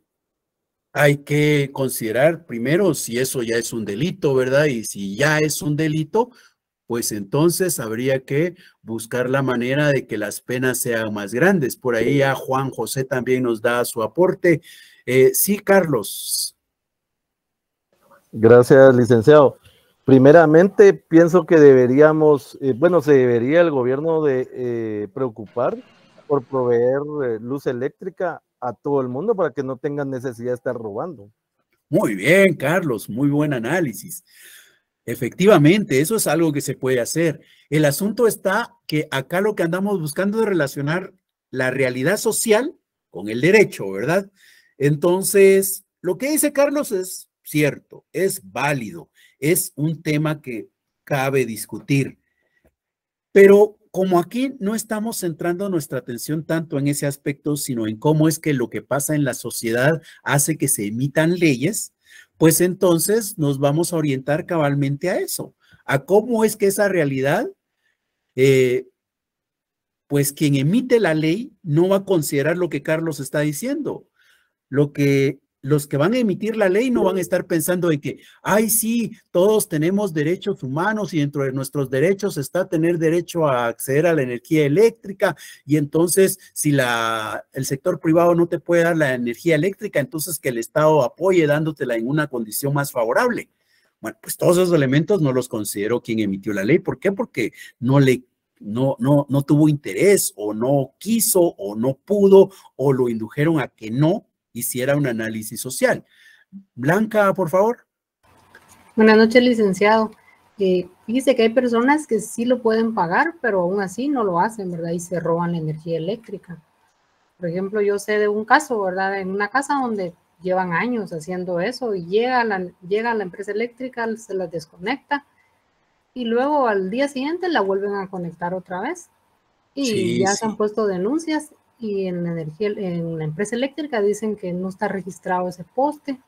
hay que considerar primero si eso ya es un delito, ¿verdad? Y si ya es un delito, pues entonces habría que buscar la manera de que las penas sean más grandes. Por ahí ya Juan José también nos da su aporte. Eh, sí, Carlos. Gracias, licenciado. Primeramente, pienso que deberíamos, eh, bueno, se debería el gobierno de eh, preocupar por proveer eh, luz eléctrica a todo el mundo para que no tengan necesidad de estar robando. Muy bien, Carlos, muy buen análisis. Efectivamente, eso es algo que se puede hacer. El asunto está que acá lo que andamos buscando es relacionar la realidad social con el derecho, ¿verdad? Entonces, lo que dice Carlos es cierto, es válido es un tema que cabe discutir. Pero como aquí no estamos centrando nuestra atención tanto en ese aspecto, sino en cómo es que lo que pasa en la sociedad hace que se emitan leyes, pues entonces nos vamos a orientar cabalmente a eso, a cómo es que esa realidad, eh, pues quien emite la ley no va a considerar lo que Carlos está diciendo, lo que los que van a emitir la ley no van a estar pensando en que, ay, sí, todos tenemos derechos humanos y dentro de nuestros derechos está tener derecho a acceder a la energía eléctrica y entonces si la, el sector privado no te puede dar la energía eléctrica, entonces que el Estado apoye dándotela en una condición más favorable. Bueno, pues todos esos elementos no los consideró quien emitió la ley. ¿Por qué? Porque no le no, no, no tuvo interés o no quiso o no pudo o lo indujeron a que no hiciera un análisis social. Blanca, por favor. Buenas noches, licenciado. Dice eh, fíjese que hay personas que sí lo pueden pagar, pero aún así no lo hacen, ¿verdad? Y se roban la energía eléctrica. Por ejemplo, yo sé de un caso, ¿verdad? En una casa donde llevan años haciendo eso y llega la, llega la empresa eléctrica, se la desconecta y luego al día siguiente la vuelven a conectar otra vez. Y ya se han puesto denuncias y en la, energía, en la empresa eléctrica dicen que no está registrado ese poste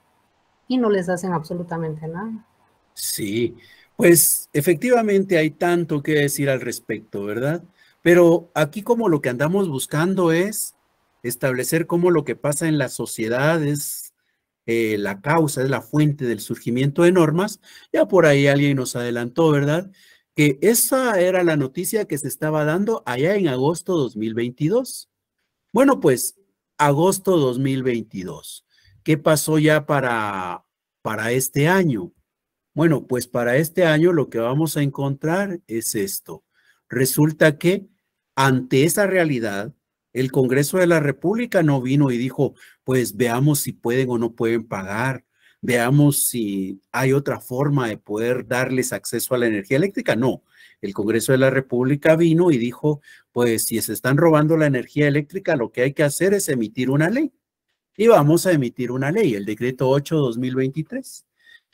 y no les hacen absolutamente nada. Sí, pues efectivamente hay tanto que decir al respecto, ¿verdad? Pero aquí como lo que andamos buscando es establecer cómo lo que pasa en la sociedad es eh, la causa, es la fuente del surgimiento de normas. Ya por ahí alguien nos adelantó, ¿verdad? Que esa era la noticia que se estaba dando allá en agosto 2022. Bueno, pues agosto 2022. ¿Qué pasó ya para, para este año? Bueno, pues para este año lo que vamos a encontrar es esto. Resulta que ante esa realidad, el Congreso de la República no vino y dijo, pues veamos si pueden o no pueden pagar, veamos si hay otra forma de poder darles acceso a la energía eléctrica. No, el Congreso de la República vino y dijo, pues si se están robando la energía eléctrica, lo que hay que hacer es emitir una ley. Y vamos a emitir una ley, el decreto 8-2023.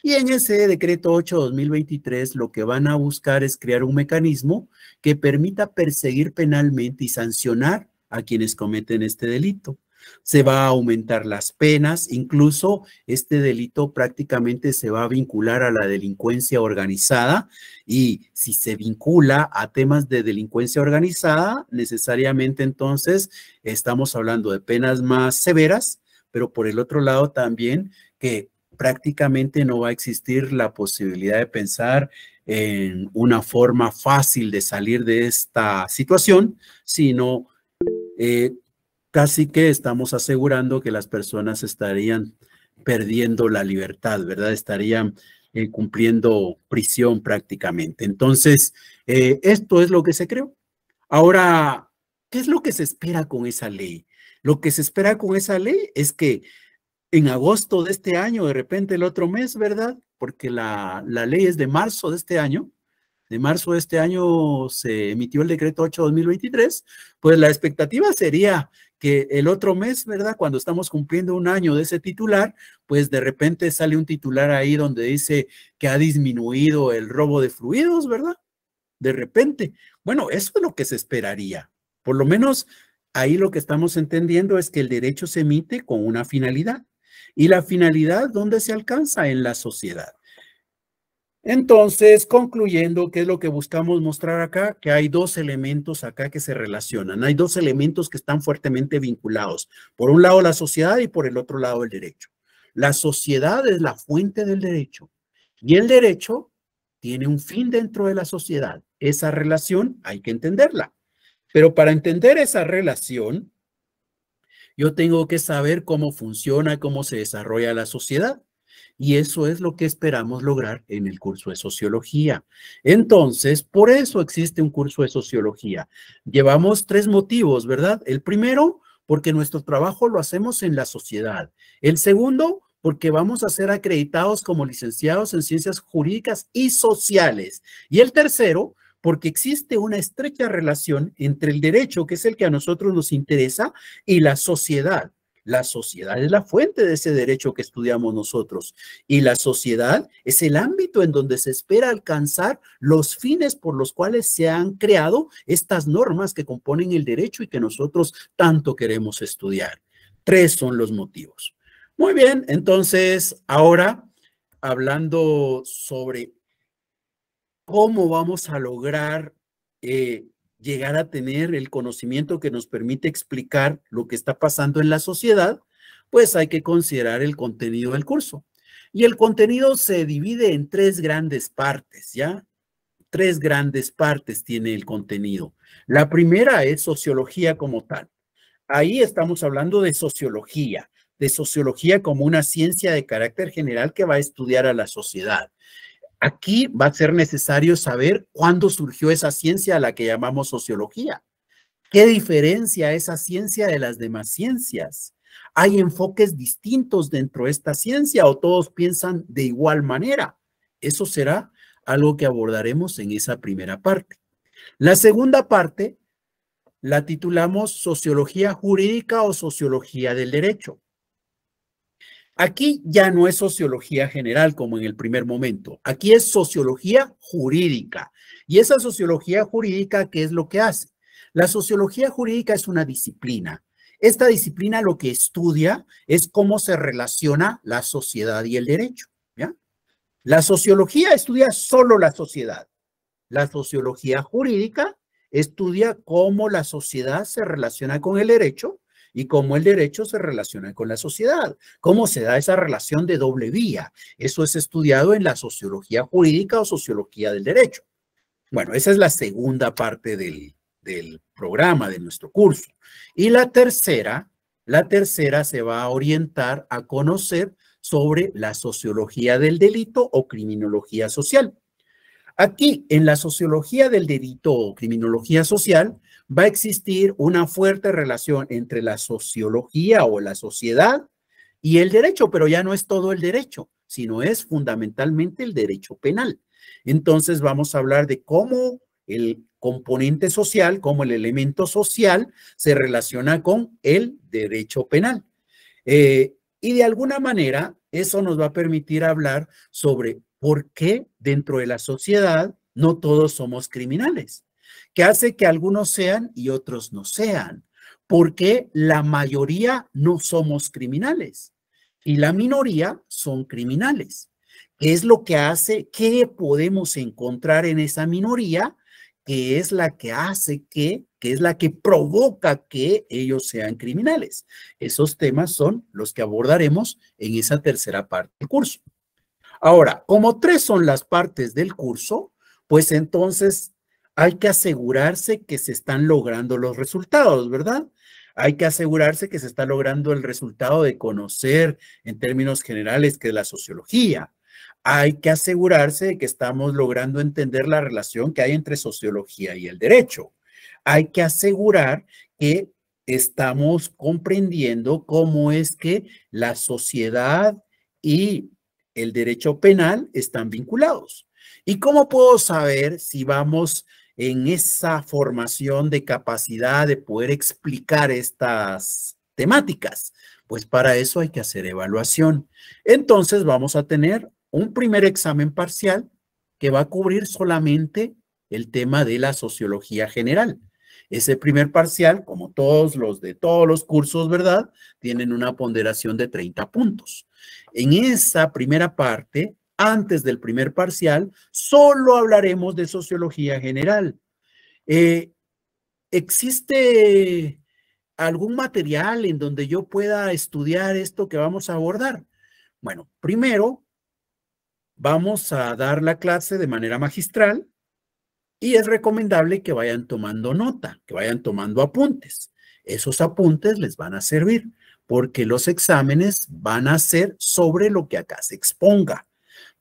Y en ese decreto 8-2023 lo que van a buscar es crear un mecanismo que permita perseguir penalmente y sancionar a quienes cometen este delito se va a aumentar las penas, incluso este delito prácticamente se va a vincular a la delincuencia organizada y si se vincula a temas de delincuencia organizada, necesariamente entonces estamos hablando de penas más severas, pero por el otro lado también que prácticamente no va a existir la posibilidad de pensar en una forma fácil de salir de esta situación, sino... Eh, casi que estamos asegurando que las personas estarían perdiendo la libertad, ¿verdad? Estarían eh, cumpliendo prisión prácticamente. Entonces, eh, esto es lo que se creó. Ahora, ¿qué es lo que se espera con esa ley? Lo que se espera con esa ley es que en agosto de este año, de repente el otro mes, ¿verdad? Porque la, la ley es de marzo de este año, de marzo de este año se emitió el decreto 8-2023, pues la expectativa sería que el otro mes, ¿verdad? Cuando estamos cumpliendo un año de ese titular, pues de repente sale un titular ahí donde dice que ha disminuido el robo de fluidos, ¿verdad? De repente. Bueno, eso es lo que se esperaría. Por lo menos ahí lo que estamos entendiendo es que el derecho se emite con una finalidad. ¿Y la finalidad dónde se alcanza? En la sociedad. Entonces, concluyendo, ¿qué es lo que buscamos mostrar acá? Que hay dos elementos acá que se relacionan, hay dos elementos que están fuertemente vinculados. Por un lado la sociedad y por el otro lado el derecho. La sociedad es la fuente del derecho y el derecho tiene un fin dentro de la sociedad. Esa relación hay que entenderla. Pero para entender esa relación, yo tengo que saber cómo funciona, cómo se desarrolla la sociedad. Y eso es lo que esperamos lograr en el curso de sociología. Entonces, por eso existe un curso de sociología. Llevamos tres motivos, ¿verdad? El primero, porque nuestro trabajo lo hacemos en la sociedad. El segundo, porque vamos a ser acreditados como licenciados en ciencias jurídicas y sociales. Y el tercero, porque existe una estrecha relación entre el derecho, que es el que a nosotros nos interesa, y la sociedad. La sociedad es la fuente de ese derecho que estudiamos nosotros y la sociedad es el ámbito en donde se espera alcanzar los fines por los cuales se han creado estas normas que componen el derecho y que nosotros tanto queremos estudiar. Tres son los motivos. Muy bien, entonces ahora hablando sobre cómo vamos a lograr eh, llegar a tener el conocimiento que nos permite explicar lo que está pasando en la sociedad, pues hay que considerar el contenido del curso. Y el contenido se divide en tres grandes partes, ¿ya? Tres grandes partes tiene el contenido. La primera es sociología como tal. Ahí estamos hablando de sociología, de sociología como una ciencia de carácter general que va a estudiar a la sociedad. Aquí va a ser necesario saber cuándo surgió esa ciencia a la que llamamos sociología. ¿Qué diferencia esa ciencia de las demás ciencias? ¿Hay enfoques distintos dentro de esta ciencia o todos piensan de igual manera? Eso será algo que abordaremos en esa primera parte. La segunda parte la titulamos Sociología Jurídica o Sociología del Derecho. Aquí ya no es sociología general como en el primer momento, aquí es sociología jurídica. Y esa sociología jurídica, ¿qué es lo que hace? La sociología jurídica es una disciplina. Esta disciplina lo que estudia es cómo se relaciona la sociedad y el derecho. La sociología estudia solo la sociedad. La sociología jurídica estudia cómo la sociedad se relaciona con el derecho y cómo el derecho se relaciona con la sociedad, cómo se da esa relación de doble vía. Eso es estudiado en la sociología jurídica o sociología del derecho. Bueno, esa es la segunda parte del, del programa, de nuestro curso. Y la tercera, la tercera se va a orientar a conocer sobre la sociología del delito o criminología social. Aquí, en la sociología del delito o criminología social, va a existir una fuerte relación entre la sociología o la sociedad y el derecho, pero ya no es todo el derecho, sino es fundamentalmente el derecho penal. Entonces vamos a hablar de cómo el componente social, cómo el elemento social se relaciona con el derecho penal. Eh, y de alguna manera, eso nos va a permitir hablar sobre por qué dentro de la sociedad no todos somos criminales que hace que algunos sean y otros no sean, porque la mayoría no somos criminales y la minoría son criminales. ¿Qué es lo que hace? ¿Qué podemos encontrar en esa minoría? que es la que hace que, que es la que provoca que ellos sean criminales. Esos temas son los que abordaremos en esa tercera parte del curso. Ahora, como tres son las partes del curso, pues entonces hay que asegurarse que se están logrando los resultados, ¿verdad? Hay que asegurarse que se está logrando el resultado de conocer en términos generales que es la sociología. Hay que asegurarse de que estamos logrando entender la relación que hay entre sociología y el derecho. Hay que asegurar que estamos comprendiendo cómo es que la sociedad y el derecho penal están vinculados. ¿Y cómo puedo saber si vamos en esa formación de capacidad de poder explicar estas temáticas? Pues para eso hay que hacer evaluación. Entonces vamos a tener un primer examen parcial que va a cubrir solamente el tema de la sociología general. Ese primer parcial, como todos los de todos los cursos, ¿verdad? Tienen una ponderación de 30 puntos. En esa primera parte antes del primer parcial, solo hablaremos de sociología general. Eh, ¿Existe algún material en donde yo pueda estudiar esto que vamos a abordar? Bueno, primero vamos a dar la clase de manera magistral y es recomendable que vayan tomando nota, que vayan tomando apuntes. Esos apuntes les van a servir porque los exámenes van a ser sobre lo que acá se exponga.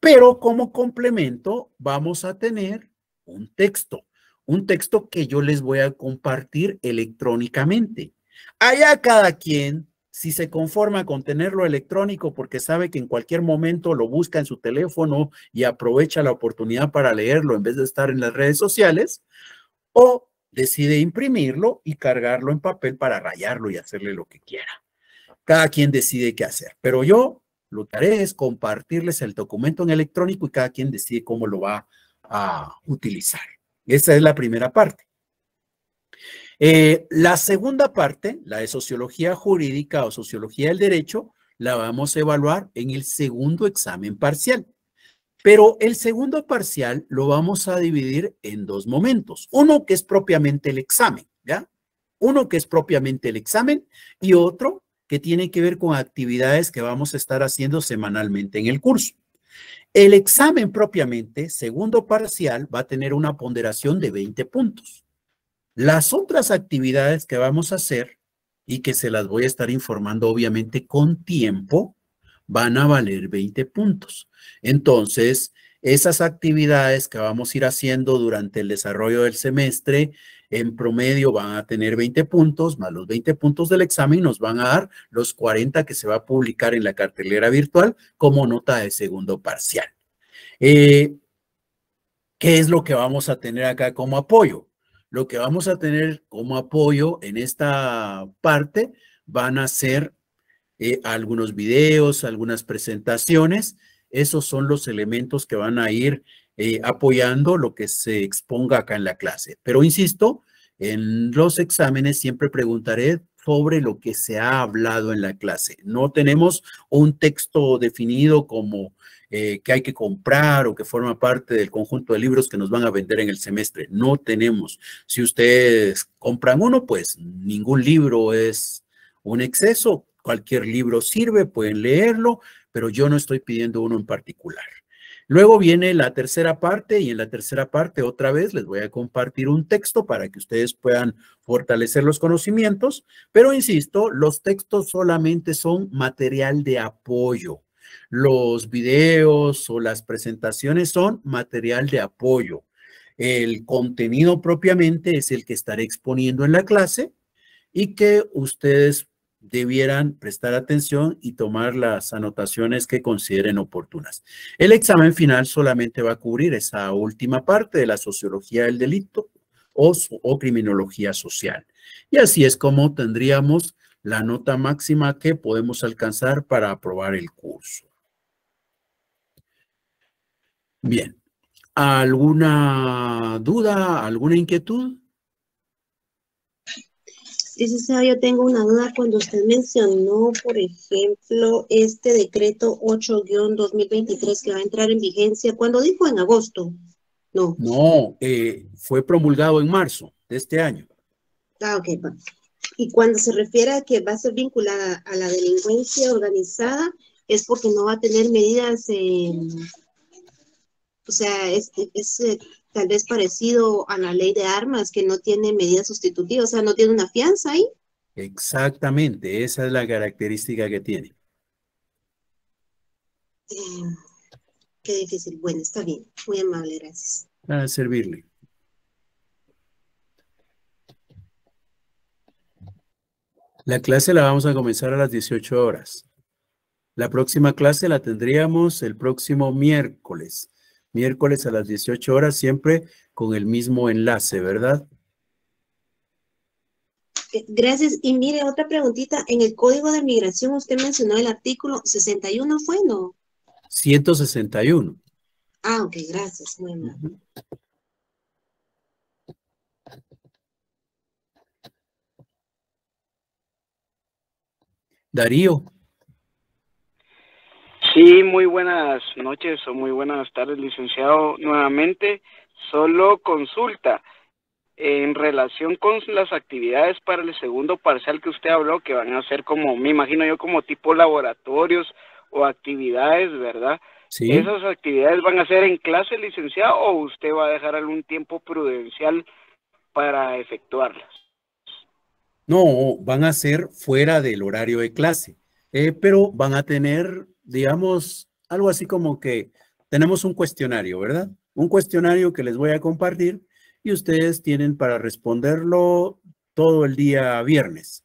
Pero como complemento vamos a tener un texto, un texto que yo les voy a compartir electrónicamente. Allá cada quien, si se conforma con tenerlo electrónico porque sabe que en cualquier momento lo busca en su teléfono y aprovecha la oportunidad para leerlo en vez de estar en las redes sociales, o decide imprimirlo y cargarlo en papel para rayarlo y hacerle lo que quiera. Cada quien decide qué hacer, pero yo lo que haré es compartirles el documento en electrónico y cada quien decide cómo lo va a utilizar. Esa es la primera parte. Eh, la segunda parte, la de sociología jurídica o sociología del derecho, la vamos a evaluar en el segundo examen parcial. Pero el segundo parcial lo vamos a dividir en dos momentos. Uno que es propiamente el examen, ¿ya? Uno que es propiamente el examen y otro que tiene que ver con actividades que vamos a estar haciendo semanalmente en el curso. El examen propiamente, segundo parcial, va a tener una ponderación de 20 puntos. Las otras actividades que vamos a hacer y que se las voy a estar informando obviamente con tiempo, van a valer 20 puntos. Entonces, esas actividades que vamos a ir haciendo durante el desarrollo del semestre en promedio van a tener 20 puntos, más los 20 puntos del examen nos van a dar los 40 que se va a publicar en la cartelera virtual como nota de segundo parcial. Eh, ¿Qué es lo que vamos a tener acá como apoyo? Lo que vamos a tener como apoyo en esta parte van a ser eh, algunos videos, algunas presentaciones. Esos son los elementos que van a ir eh, apoyando lo que se exponga acá en la clase. Pero insisto, en los exámenes siempre preguntaré sobre lo que se ha hablado en la clase. No tenemos un texto definido como eh, que hay que comprar o que forma parte del conjunto de libros que nos van a vender en el semestre. No tenemos. Si ustedes compran uno, pues ningún libro es un exceso. Cualquier libro sirve, pueden leerlo, pero yo no estoy pidiendo uno en particular. Luego viene la tercera parte y en la tercera parte otra vez les voy a compartir un texto para que ustedes puedan fortalecer los conocimientos, pero insisto, los textos solamente son material de apoyo. Los videos o las presentaciones son material de apoyo. El contenido propiamente es el que estaré exponiendo en la clase y que ustedes debieran prestar atención y tomar las anotaciones que consideren oportunas. El examen final solamente va a cubrir esa última parte de la sociología del delito o, o criminología social. Y así es como tendríamos la nota máxima que podemos alcanzar para aprobar el curso. Bien, ¿alguna duda, alguna inquietud? sea yo tengo una duda cuando usted mencionó, por ejemplo, este decreto 8-2023 que va a entrar en vigencia, ¿cuándo dijo en agosto, no. No, eh, fue promulgado en marzo de este año. Ah, ok. Y cuando se refiere a que va a ser vinculada a la delincuencia organizada, es porque no va a tener medidas, o sea, es, es tal vez parecido a la ley de armas, que no tiene medidas sustitutivas, o sea, no tiene una fianza ahí. Exactamente, esa es la característica que tiene. Eh, qué difícil. Bueno, está bien. Muy amable, gracias. Para servirle. La clase la vamos a comenzar a las 18 horas. La próxima clase la tendríamos el próximo miércoles miércoles a las 18 horas, siempre con el mismo enlace, ¿verdad? Eh, gracias. Y mire, otra preguntita. En el Código de Migración usted mencionó el artículo 61, ¿fue no? 161. Ah, ok, gracias. Muy Darío, Sí, muy buenas noches o muy buenas tardes, licenciado. Nuevamente, solo consulta en relación con las actividades para el segundo parcial que usted habló, que van a ser como, me imagino yo, como tipo laboratorios o actividades, ¿verdad? Sí. ¿Esas actividades van a ser en clase, licenciado, o usted va a dejar algún tiempo prudencial para efectuarlas? No, van a ser fuera del horario de clase, eh, pero van a tener digamos, algo así como que tenemos un cuestionario, ¿verdad? Un cuestionario que les voy a compartir y ustedes tienen para responderlo todo el día viernes.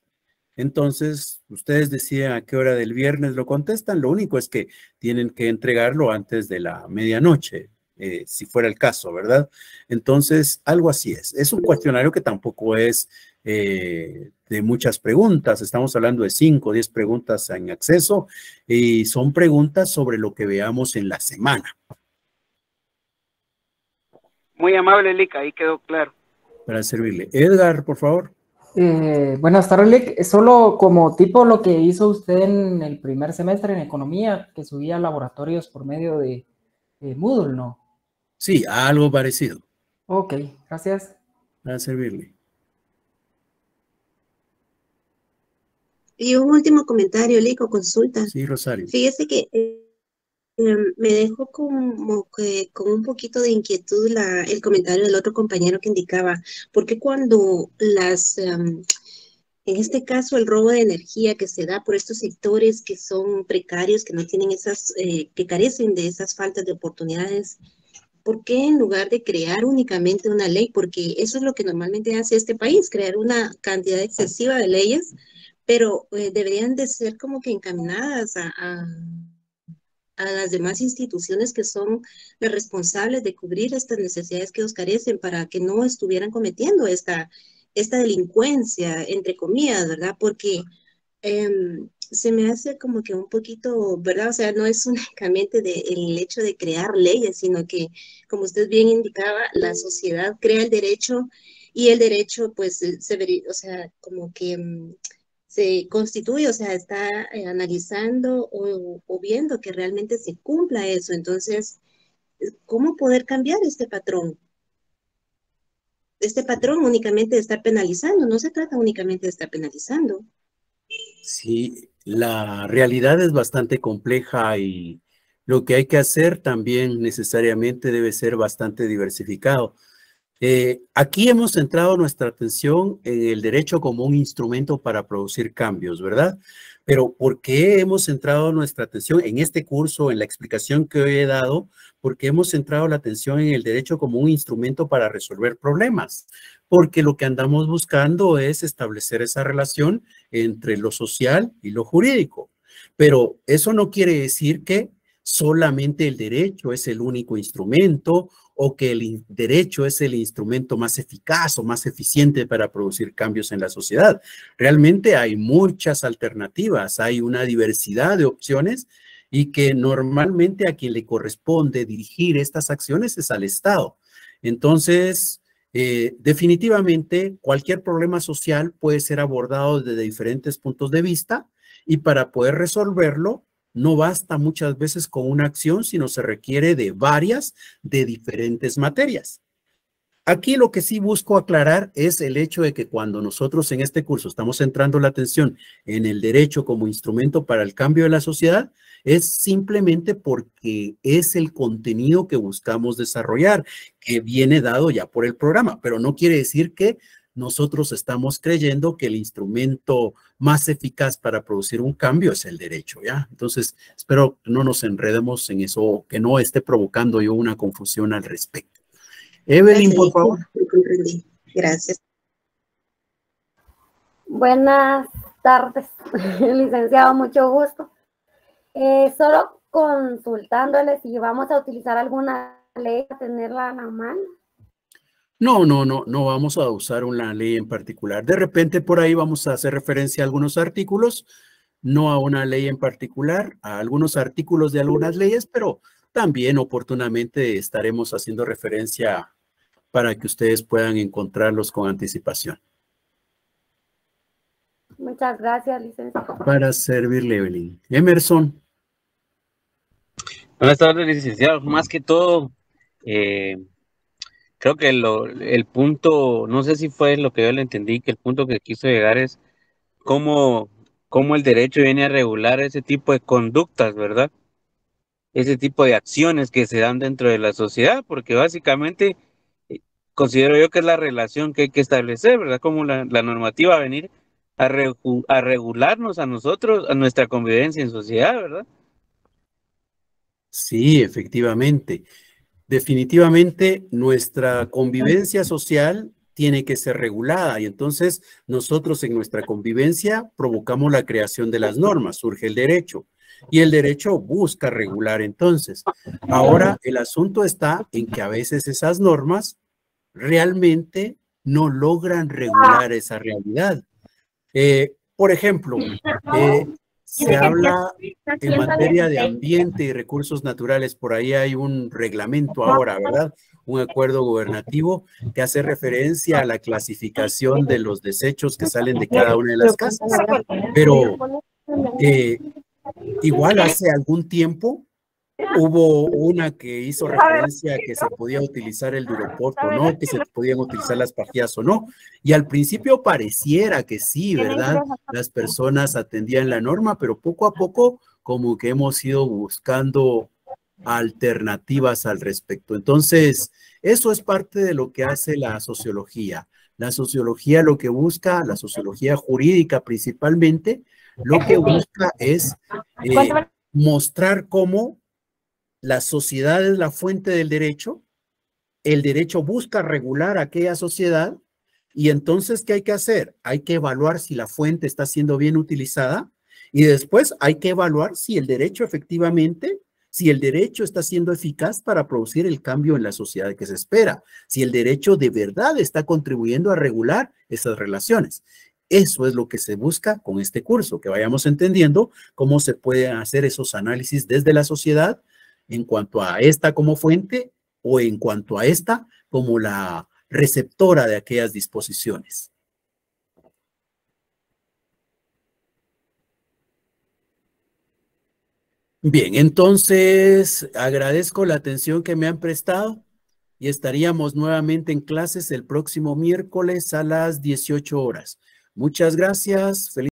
Entonces, ustedes deciden a qué hora del viernes lo contestan. Lo único es que tienen que entregarlo antes de la medianoche, eh, si fuera el caso, ¿verdad? Entonces, algo así es. Es un cuestionario que tampoco es eh, de muchas preguntas, estamos hablando de 5 o 10 preguntas en acceso y son preguntas sobre lo que veamos en la semana. Muy amable, Lica, ahí quedó claro. Para servirle. Edgar, por favor. Eh, buenas tardes, Lick. Solo como tipo lo que hizo usted en el primer semestre en economía, que subía laboratorios por medio de, de Moodle, ¿no? Sí, algo parecido. Ok, gracias. Para servirle. Y un último comentario, Lico, consulta. Sí, Rosario. Fíjese que eh, em, me dejó como que con un poquito de inquietud la, el comentario del otro compañero que indicaba, porque cuando las... Em, en este caso, el robo de energía que se da por estos sectores que son precarios, que no tienen esas, eh, que carecen de esas faltas de oportunidades, ¿por qué en lugar de crear únicamente una ley? Porque eso es lo que normalmente hace este país, crear una cantidad excesiva de leyes pero eh, deberían de ser como que encaminadas a, a, las demás instituciones que son las responsables de cubrir estas necesidades que os carecen para que no estuvieran cometiendo esta, esta delincuencia, entre comillas, ¿verdad? Porque em, se me hace como que un poquito, ¿verdad? O sea, no es únicamente el hecho de crear leyes, sino que, como usted bien indicaba, la sociedad crea el derecho y el derecho, pues, se, o sea, como que em, se constituye, o sea, está eh, analizando o, o, viendo que realmente se cumpla eso. Entonces, ¿cómo poder cambiar este patrón? Este patrón únicamente de estar penalizando, no se trata únicamente de estar penalizando. Sí, la realidad es bastante compleja y lo que hay que hacer también necesariamente debe ser bastante diversificado. Eh, aquí hemos centrado nuestra atención en el derecho como un instrumento para producir cambios, ¿verdad? Pero ¿por qué hemos centrado nuestra atención en este curso, en la explicación que hoy he dado? Porque hemos centrado la atención en el derecho como un instrumento para resolver problemas, porque lo que andamos buscando es establecer esa relación entre lo social y lo jurídico. Pero eso no quiere decir que solamente el derecho es el único instrumento o que el derecho es el instrumento más eficaz o más eficiente para producir cambios en la sociedad. Realmente hay muchas alternativas, hay una diversidad de opciones y que normalmente a quien le corresponde dirigir estas acciones es al Estado. Entonces, eh, definitivamente, cualquier problema social puede ser abordado desde diferentes puntos de vista y para poder resolverlo, no basta muchas veces con una acción, sino se requiere de varias, de diferentes materias. Aquí lo que sí busco aclarar es el hecho de que cuando nosotros en este curso estamos centrando la atención en el derecho como instrumento para el cambio de la sociedad, es simplemente porque es el contenido que buscamos desarrollar, que viene dado ya por el programa, pero no quiere decir que nosotros estamos creyendo que el instrumento más eficaz para producir un cambio es el derecho, ¿ya? Entonces, espero que no nos enredemos en eso, que no esté provocando yo una confusión al respecto. Evelyn, por favor. Gracias. Buenas tardes, licenciado, mucho gusto. Eh, solo consultándole si vamos a utilizar alguna ley, a tenerla a la mano. No, no, no, no vamos a usar una ley en particular. De repente por ahí vamos a hacer referencia a algunos artículos, no a una ley en particular, a algunos artículos de algunas leyes, pero también oportunamente estaremos haciendo referencia para que ustedes puedan encontrarlos con anticipación. Muchas gracias, licenciado. Para servirle, Evelyn. Emerson. Buenas tardes, licenciado. Más que todo, eh, creo que el punto, no sé si fue lo que yo le entendí, que el punto que quiso llegar es cómo, cómo el derecho viene a regular ese tipo de conductas, ¿verdad? Ese tipo de acciones que se dan dentro de la sociedad, porque básicamente eh, considero yo que es la relación que hay que establecer, ¿verdad? Cómo la, normativa va a venir a, a regularnos a nosotros, a nuestra convivencia en sociedad, ¿verdad? Sí, efectivamente definitivamente nuestra convivencia social tiene que ser regulada y entonces nosotros en nuestra convivencia provocamos la creación de las normas, surge el derecho y el derecho busca regular entonces. Ahora el asunto está en que a veces esas normas realmente no logran regular esa realidad. Eh, por ejemplo, eh, se habla en materia de ambiente y recursos naturales, por ahí hay un reglamento ahora, ¿verdad? Un acuerdo gubernativo que hace referencia a la clasificación de los desechos que salen de cada una de las casas. Pero eh, igual hace algún tiempo Hubo una que hizo referencia a que se podía utilizar el duroporto, no, que se podían utilizar las pajillas o no. Y al principio pareciera que sí, ¿verdad? Las personas atendían la norma, pero poco a poco como que hemos ido buscando alternativas al respecto. Entonces, eso es parte de lo que hace la sociología. La sociología lo que busca, la sociología jurídica principalmente, lo que busca es eh, mostrar cómo la sociedad es la fuente del derecho, el derecho busca regular aquella sociedad y entonces, ¿qué hay que hacer? Hay que evaluar si la fuente está siendo bien utilizada y después hay que evaluar si el derecho efectivamente, si el derecho está siendo eficaz para producir el cambio en la sociedad que se espera, si el derecho de verdad está contribuyendo a regular esas relaciones. Eso es lo que se busca con este curso, que vayamos entendiendo cómo se pueden hacer esos análisis desde la sociedad en cuanto a esta como fuente o en cuanto a esta como la receptora de aquellas disposiciones. Bien, entonces agradezco la atención que me han prestado y estaríamos nuevamente en clases el próximo miércoles a las 18 horas. Muchas gracias. Feliz